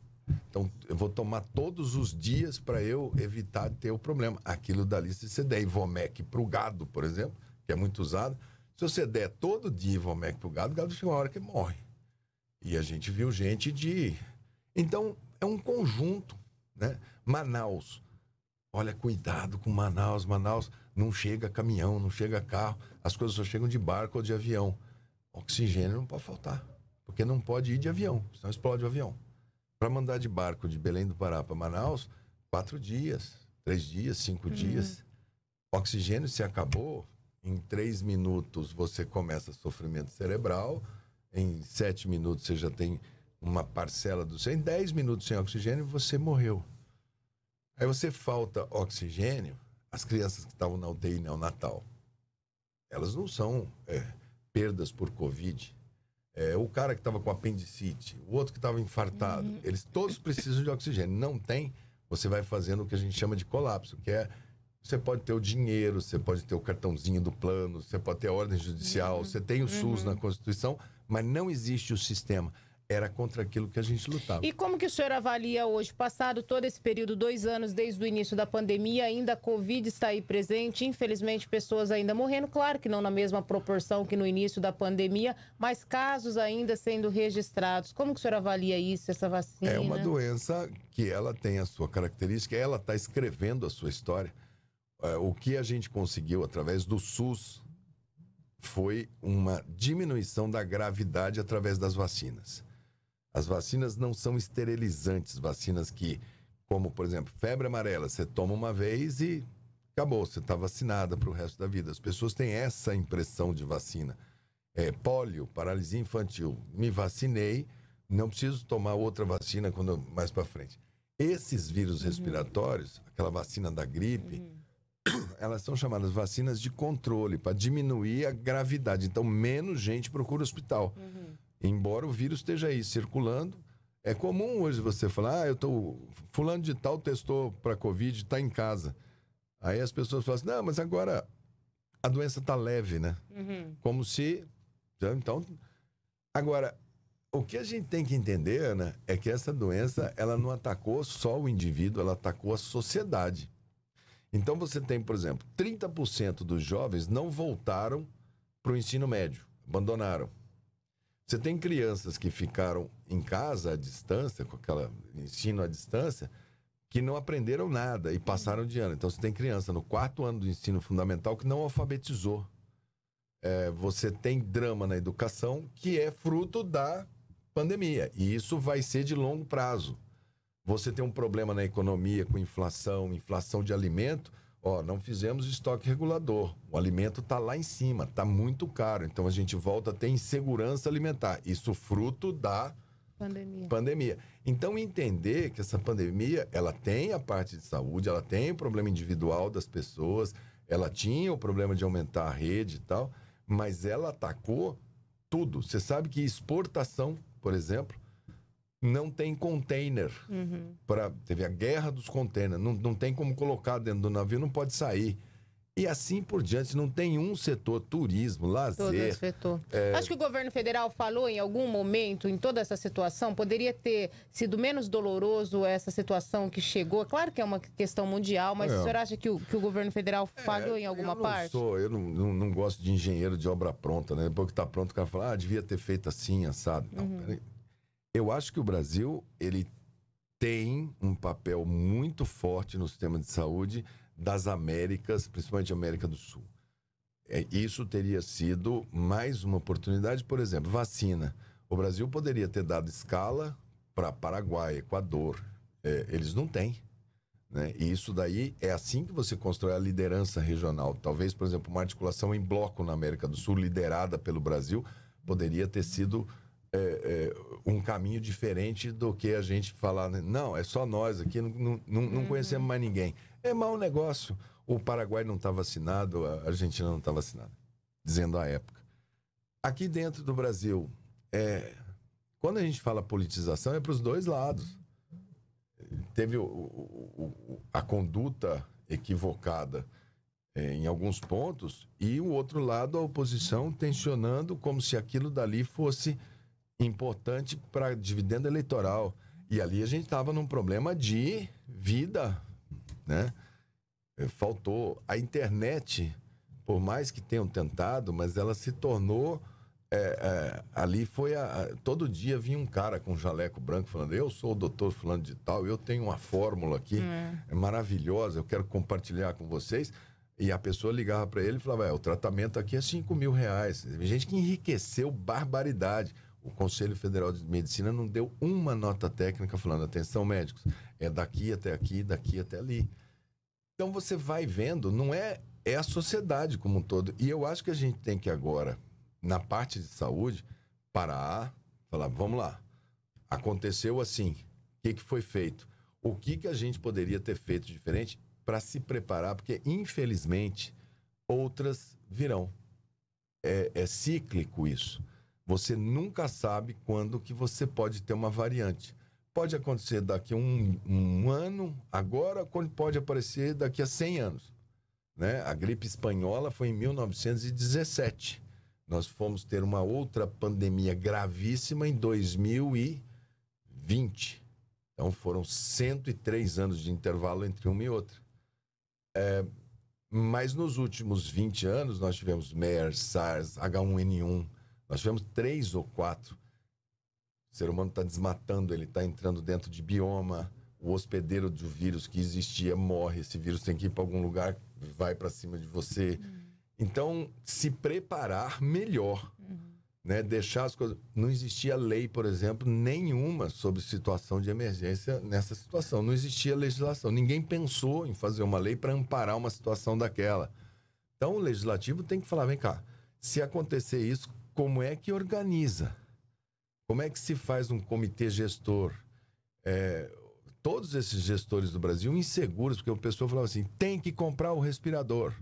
Então, eu vou tomar todos os dias para eu evitar ter o problema. Aquilo dali, se você der Ivomec para o gado, por exemplo, que é muito usado, se você der todo dia Ivomec para o gado, o gado chega uma hora que morre. E a gente viu gente de. Então, é um conjunto. Né? Manaus. Olha, cuidado com Manaus. Manaus não chega caminhão, não chega carro. As coisas só chegam de barco ou de avião. Oxigênio não pode faltar, porque não pode ir de avião, senão explode o avião. Para mandar de barco de Belém do Pará para Manaus, quatro dias, três dias, cinco uhum. dias. Oxigênio se acabou, em três minutos você começa sofrimento cerebral em sete minutos você já tem uma parcela do seu. Em dez minutos sem oxigênio, você morreu. Aí você falta oxigênio, as crianças que estavam na UTI neonatal, elas não são é, perdas por Covid. É, o cara que estava com apendicite, o outro que estava infartado, uhum. eles todos precisam de oxigênio. Não tem, você vai fazendo o que a gente chama de colapso, que é você pode ter o dinheiro, você pode ter o cartãozinho do plano, você pode ter a ordem judicial, uhum. você tem o SUS uhum. na Constituição, mas não existe o sistema. Era contra aquilo que a gente lutava. E como que o senhor avalia hoje, passado todo esse período, dois anos desde o início da pandemia, ainda a Covid está aí presente, infelizmente pessoas ainda morrendo, claro que não na mesma proporção que no início da pandemia, mas casos ainda sendo registrados. Como que o senhor avalia isso, essa vacina? É uma doença que ela tem a sua característica, ela está escrevendo a sua história. É, o que a gente conseguiu através do SUS, foi uma diminuição da gravidade através das vacinas. As vacinas não são esterilizantes, vacinas que, como por exemplo, febre amarela, você toma uma vez e acabou, você está vacinada para o resto da vida. As pessoas têm essa impressão de vacina. É, pólio, paralisia infantil, me vacinei, não preciso tomar outra vacina quando mais para frente. Esses vírus uhum. respiratórios, aquela vacina da gripe, uhum elas são chamadas vacinas de controle, para diminuir a gravidade. Então, menos gente procura o hospital. Uhum. Embora o vírus esteja aí circulando. É comum hoje você falar, ah, eu tô. Fulano de tal testou para Covid, está em casa. Aí as pessoas falam assim, não, mas agora a doença está leve, né? Uhum. Como se. Né, então. Agora, o que a gente tem que entender, Ana, né, é que essa doença, ela não atacou só o indivíduo, ela atacou a sociedade. Então você tem, por exemplo, 30% dos jovens não voltaram para o ensino médio, abandonaram. Você tem crianças que ficaram em casa à distância, com aquela ensino à distância, que não aprenderam nada e passaram de ano. Então você tem criança no quarto ano do ensino fundamental que não alfabetizou. É, você tem drama na educação que é fruto da pandemia. E isso vai ser de longo prazo. Você tem um problema na economia com inflação, inflação de alimento. Ó, não fizemos estoque regulador. O alimento está lá em cima, está muito caro. Então a gente volta a ter insegurança alimentar. Isso fruto da pandemia. pandemia. Então entender que essa pandemia ela tem a parte de saúde, ela tem o problema individual das pessoas, ela tinha o problema de aumentar a rede e tal, mas ela atacou tudo. Você sabe que exportação, por exemplo, não tem container. Uhum. Pra, teve a guerra dos containers, não, não tem como colocar dentro do navio, não pode sair. E assim por diante, não tem um setor, turismo, lazer. Todo é... Acho que o governo federal falou em algum momento, em toda essa situação, poderia ter sido menos doloroso essa situação que chegou. É claro que é uma questão mundial, mas é. o senhor acha que o, que o governo federal é, falhou é, em alguma eu parte? Sou, eu não, não, não, gosto de engenheiro de obra pronta, né? Depois que está pronto, o cara fala, ah, devia ter feito assim, assado. Não, uhum. peraí eu acho que o Brasil ele tem um papel muito forte no sistema de saúde das Américas, principalmente América do Sul. É, isso teria sido mais uma oportunidade, por exemplo, vacina. O Brasil poderia ter dado escala para Paraguai, Equador. É, eles não têm. Né? E isso daí é assim que você constrói a liderança regional. Talvez, por exemplo, uma articulação em bloco na América do Sul, liderada pelo Brasil, poderia ter sido é, é, um caminho diferente do que a gente falar, né? não, é só nós aqui, não, não, não uhum. conhecemos mais ninguém. É mau negócio. O Paraguai não está vacinado, a Argentina não está vacinada, dizendo a época. Aqui dentro do Brasil, é, quando a gente fala politização, é para os dois lados. Teve o, o, a conduta equivocada é, em alguns pontos e o outro lado, a oposição, tensionando como se aquilo dali fosse importante para dividendo eleitoral. E ali a gente estava num problema de vida, né? Eh, faltou a internet, por mais que tenham tentado, mas ela se tornou é, é, ali foi a, a, todo dia vinha um cara com um jaleco branco falando eu sou o doutor fulano de tal eu tenho uma fórmula aqui é. é maravilhosa eu quero compartilhar com vocês e a pessoa ligava para ele e falava é, o tratamento aqui é 5 mil reais gente que enriqueceu barbaridade o Conselho Federal de Medicina não deu uma nota técnica falando, atenção, médicos, é daqui até aqui, daqui até ali. Então você vai vendo, não é, é a sociedade como um todo. E eu acho que a gente tem que agora, na parte de saúde, parar, falar, vamos lá, aconteceu assim, o que, que foi feito? O que, que a gente poderia ter feito diferente para se preparar? Porque, infelizmente, outras virão. é, é cíclico isso. Você nunca sabe quando que você pode ter uma variante. Pode acontecer daqui a um, um ano, agora, quando pode aparecer daqui a 100 anos. Né? A gripe espanhola foi em 1917. Nós fomos ter uma outra pandemia gravíssima em 2020. Então foram 103 anos de intervalo entre uma e outra. É, mas nos últimos 20 anos nós tivemos MERS, SARS, H1N1, nós tivemos três ou quatro. O ser humano está desmatando, ele está entrando dentro de bioma. O hospedeiro do vírus que existia morre. Esse vírus tem que ir para algum lugar, vai para cima de você. Uhum. Então, se preparar melhor. Uhum. Né, deixar as coisas. Não existia lei, por exemplo, nenhuma sobre situação de emergência nessa situação. Não existia legislação. Ninguém pensou em fazer uma lei para amparar uma situação daquela. Então, o legislativo tem que falar: vem cá, se acontecer isso, como é que organiza? Como é que se faz um comitê gestor? É, todos esses gestores do Brasil inseguros, porque o pessoal falava assim: tem que comprar o respirador,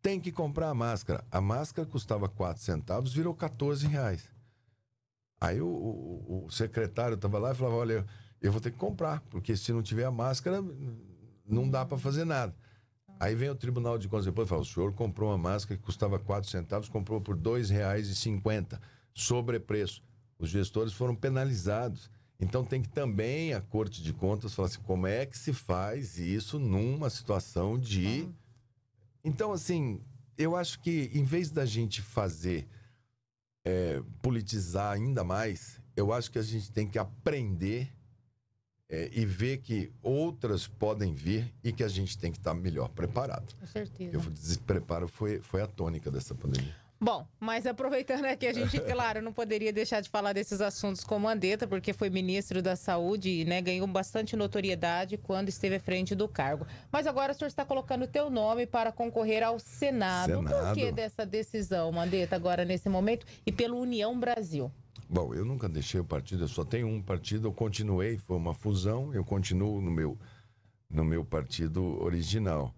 tem que comprar a máscara. A máscara custava 4 centavos, virou 14 reais. Aí o, o, o secretário estava lá e falava: olha, eu vou ter que comprar, porque se não tiver a máscara, não dá para fazer nada. Aí vem o Tribunal de Contas depois e fala: o senhor comprou uma máscara que custava 4 centavos, comprou por R$ 2,50, sobrepreço. Os gestores foram penalizados. Então tem que também a Corte de Contas falar assim: como é que se faz isso numa situação de. Uhum. Então, assim, eu acho que em vez da gente fazer é, politizar ainda mais, eu acho que a gente tem que aprender é, e ver que outras podem vir e que a gente tem que estar tá melhor preparado. Com certeza. Eu despreparo foi, foi a tônica dessa pandemia. Bom, mas aproveitando aqui, a gente, claro, não poderia deixar de falar desses assuntos com Mandetta, porque foi ministro da Saúde e né, ganhou bastante notoriedade quando esteve à frente do cargo. Mas agora o senhor está colocando o teu nome para concorrer ao Senado. Senado. Por que dessa decisão, Mandetta, agora nesse momento, e pelo União Brasil? Bom, eu nunca deixei o partido, eu só tenho um partido, eu continuei, foi uma fusão, eu continuo no meu, no meu partido original.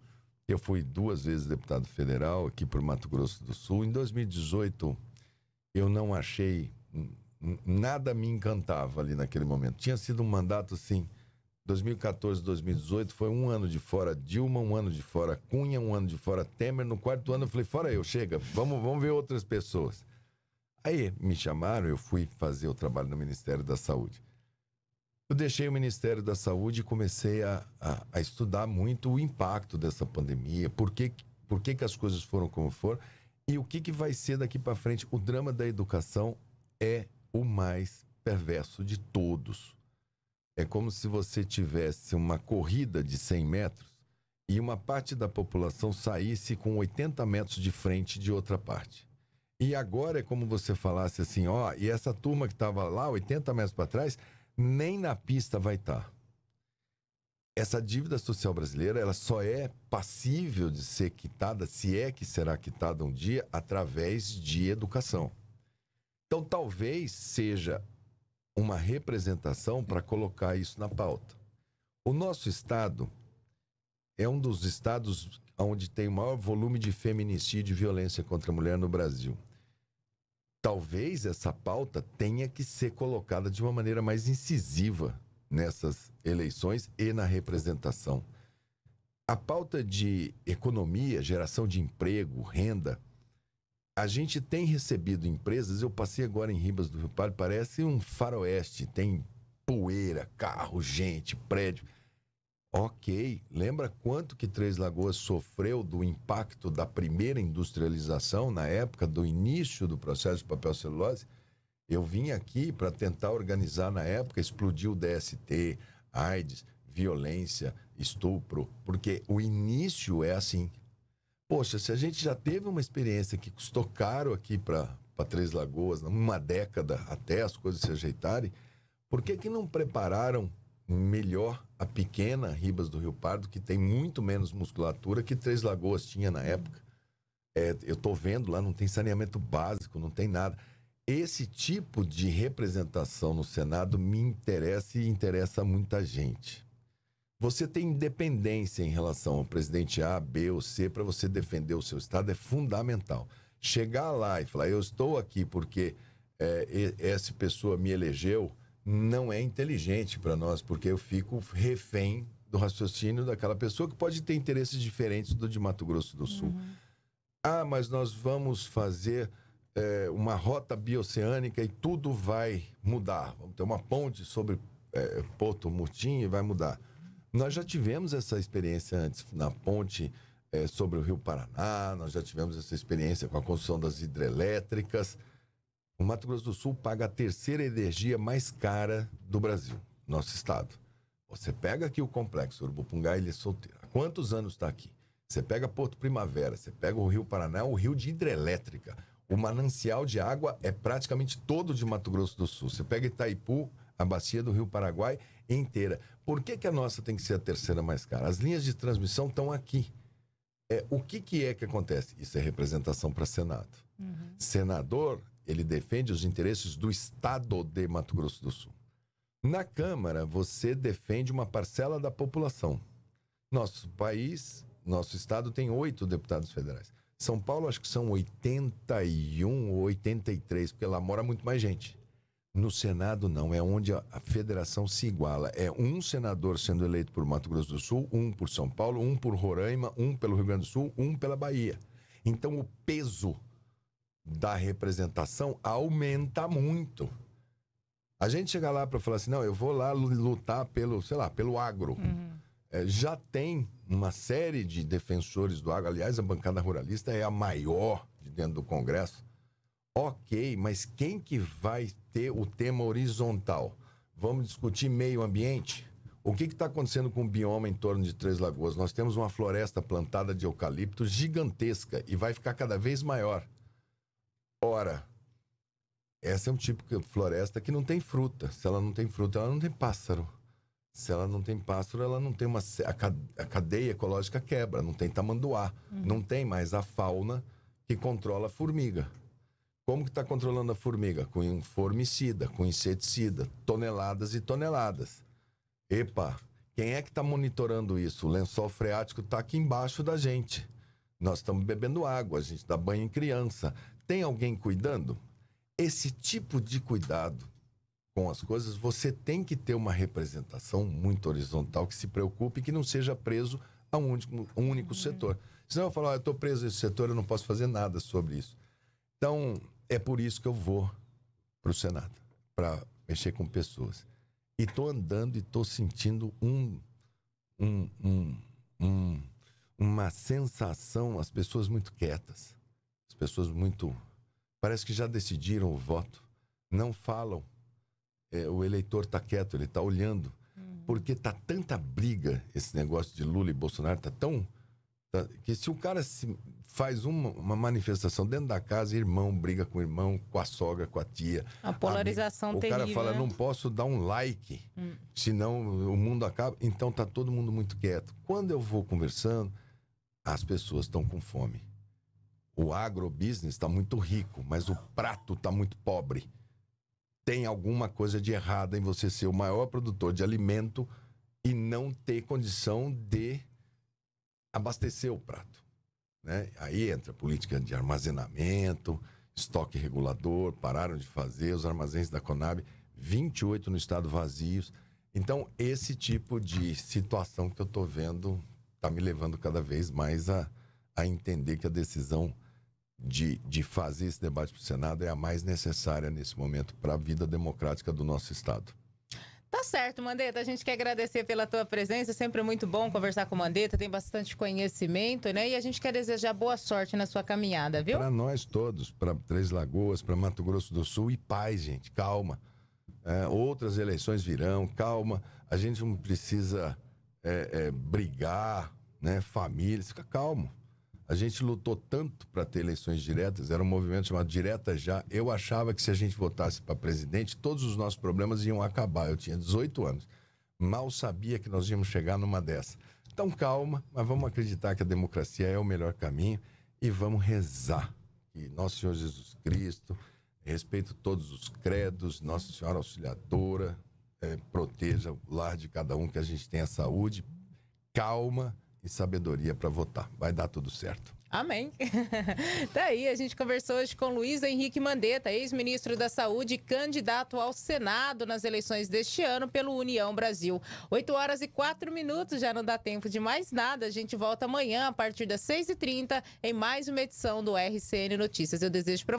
Eu fui duas vezes deputado federal aqui por Mato Grosso do Sul. Em 2018, eu não achei. Nada me encantava ali naquele momento. Tinha sido um mandato, sim. 2014, 2018, foi um ano de fora Dilma, um ano de fora Cunha, um ano de fora Temer. No quarto ano eu falei, fora eu, chega, vamos, vamos ver outras pessoas. Aí me chamaram, eu fui fazer o trabalho no Ministério da Saúde. Eu deixei o Ministério da Saúde e comecei a, a, a estudar muito o impacto dessa pandemia, por que, por que, que as coisas foram como foram e o que, que vai ser daqui para frente. O drama da educação é o mais perverso de todos. É como se você tivesse uma corrida de 100 metros e uma parte da população saísse com 80 metros de frente de outra parte. E agora é como você falasse assim, ó, e essa turma que estava lá 80 metros para trás, nem na pista vai estar. Tá. Essa dívida social brasileira, ela só é passível de ser quitada, se é que será quitada um dia, através de educação. Então, talvez seja uma representação para colocar isso na pauta. O nosso Estado, é um dos estados onde tem maior volume de feminicídio e violência contra a mulher no Brasil. Talvez essa pauta tenha que ser colocada de uma maneira mais incisiva nessas eleições e na representação. A pauta de economia, geração de emprego, renda, a gente tem recebido empresas. Eu passei agora em Ribas do Rio Pardo, parece um faroeste: tem poeira, carro, gente, prédio. Ok, lembra quanto que Três Lagoas sofreu do impacto da primeira industrialização na época do início do processo de papel celulose? Eu vim aqui para tentar organizar na época, explodiu o DST, AIDS, violência, estupro, porque o início é assim. Poxa, se a gente já teve uma experiência que custou caro aqui para Três Lagoas, uma década até as coisas se ajeitarem, por que, que não prepararam melhor a pequena Ribas do Rio Pardo, que tem muito menos musculatura que Três Lagoas tinha na época. É, eu estou vendo lá, não tem saneamento básico, não tem nada. Esse tipo de representação no Senado me interessa e interessa a muita gente. Você tem independência em relação ao presidente A, B ou C para você defender o seu Estado é fundamental. Chegar lá e falar, eu estou aqui porque é, essa pessoa me elegeu, não é inteligente para nós, porque eu fico refém do raciocínio daquela pessoa que pode ter interesses diferentes do de Mato Grosso do Sul. Uhum. Ah, mas nós vamos fazer é, uma rota bioceânica e tudo vai mudar. Vamos ter uma ponte sobre é, Porto Murtinho e vai mudar. Nós já tivemos essa experiência antes na ponte é, sobre o Rio Paraná, nós já tivemos essa experiência com a construção das hidrelétricas. O Mato Grosso do Sul paga a terceira energia mais cara do Brasil, nosso estado. Você pega aqui o complexo Urubupungá, ele é solteiro. Há quantos anos está aqui? Você pega Porto Primavera, você pega o Rio Paraná, o é rio de hidrelétrica. O manancial de água é praticamente todo de Mato Grosso do Sul. Você pega Itaipu, a bacia do Rio Paraguai inteira. Por que, que a nossa tem que ser a terceira mais cara? As linhas de transmissão estão aqui. É, o que, que é que acontece? Isso é representação para Senado. Uhum. Senador ele defende os interesses do Estado de Mato Grosso do Sul. Na Câmara, você defende uma parcela da população. Nosso país, nosso Estado tem oito deputados federais. São Paulo, acho que são 81 ou 83, porque lá mora muito mais gente. No Senado, não. É onde a, a, federação se iguala. É um senador sendo eleito por Mato Grosso do Sul, um por São Paulo, um por Roraima, um pelo Rio Grande do Sul, um pela Bahia. Então, o peso da representação aumenta muito. A gente chega lá para falar assim, não, eu vou lá lutar pelo, sei lá, pelo agro. Uhum. É, já tem uma série de defensores do agro. Aliás, a bancada ruralista é a maior de dentro do Congresso. Ok, mas quem que vai ter o tema horizontal? Vamos discutir meio ambiente? O que está acontecendo com o bioma em torno de Três Lagoas? Nós temos uma floresta plantada de eucalipto gigantesca e vai ficar cada vez maior. Ora, essa é um tipo de floresta que não tem fruta. Se ela não tem fruta, ela não tem pássaro. Se ela não tem pássaro, ela não tem uma. A cadeia ecológica quebra, não tem tamanduá, uhum. não tem mais a fauna que controla a formiga. Como que está controlando a formiga? Com formicida, com inseticida, toneladas e toneladas. Epa, quem é que está monitorando isso? O lençol freático está aqui embaixo da gente. Nós estamos bebendo água, a gente dá banho em criança tem alguém cuidando, esse tipo de cuidado com as coisas, você tem que ter uma representação muito horizontal que se preocupe que não seja preso a um único, um único uhum. setor. Senão eu falo, ah, eu estou preso a esse setor, eu não posso fazer nada sobre isso. Então, é por isso que eu vou para o Senado, para mexer com pessoas. E estou andando e estou sentindo um, um, um, um, uma sensação, as pessoas muito quietas as pessoas muito. Parece que já decidiram o voto, não falam. É, o eleitor está quieto, ele está olhando. Uhum. Porque tá tanta briga esse negócio de Lula e Bolsonaro, tá tão. Tá, que se o cara se faz uma, uma, manifestação dentro da casa, irmão briga com o irmão, com a sogra, com a tia. A polarização amiga, O cara fala, né? não posso dar um like, hum. senão o mundo acaba. Então tá todo mundo muito quieto. Quando eu vou conversando, as pessoas estão com fome o agrobusiness está muito rico, mas o prato está muito pobre. Tem alguma coisa de errada em você ser o maior produtor de alimento e não ter condição de abastecer o prato. Né? Aí entra a política de armazenamento, estoque regulador, pararam de fazer os armazéns da Conab, 28 no estado vazios. Então, esse tipo de situação que eu estou vendo está me levando cada vez mais a, a entender que a decisão de, de fazer esse debate para o Senado é a mais necessária nesse momento para a vida democrática do nosso Estado. Tá certo, Mandetta. A gente quer agradecer pela tua presença. É sempre muito bom conversar com o Mandetta. Tem bastante conhecimento, né? E a gente quer desejar boa sorte na sua caminhada, viu? Para nós todos, para Três Lagoas, para Mato Grosso do Sul e paz, gente. Calma. É, outras eleições virão. Calma. A gente não precisa é, é, brigar, né? Família. Fica calmo. A gente lutou tanto para ter eleições diretas, era um movimento chamado Direta Já. Eu achava que se a gente votasse para presidente, todos os nossos problemas iam acabar. Eu tinha 18 anos. Mal sabia que nós íamos chegar numa dessa. Então calma, mas vamos acreditar que a democracia é o melhor caminho e vamos rezar. E Nosso Senhor Jesus Cristo, respeito todos os credos, Nossa Senhora Auxiliadora, é, proteja o lar de cada um, que a gente tenha saúde, calma e sabedoria para votar. Vai dar tudo certo. Amém. tá aí, a gente conversou hoje com Luiz Henrique Mandetta, ex-ministro da Saúde, candidato ao Senado nas eleições deste ano pelo União Brasil. 8 horas e 4 minutos, já não dá tempo de mais nada. A gente volta amanhã a partir das 6h30 em mais uma edição do RCN Notícias. Eu desejo para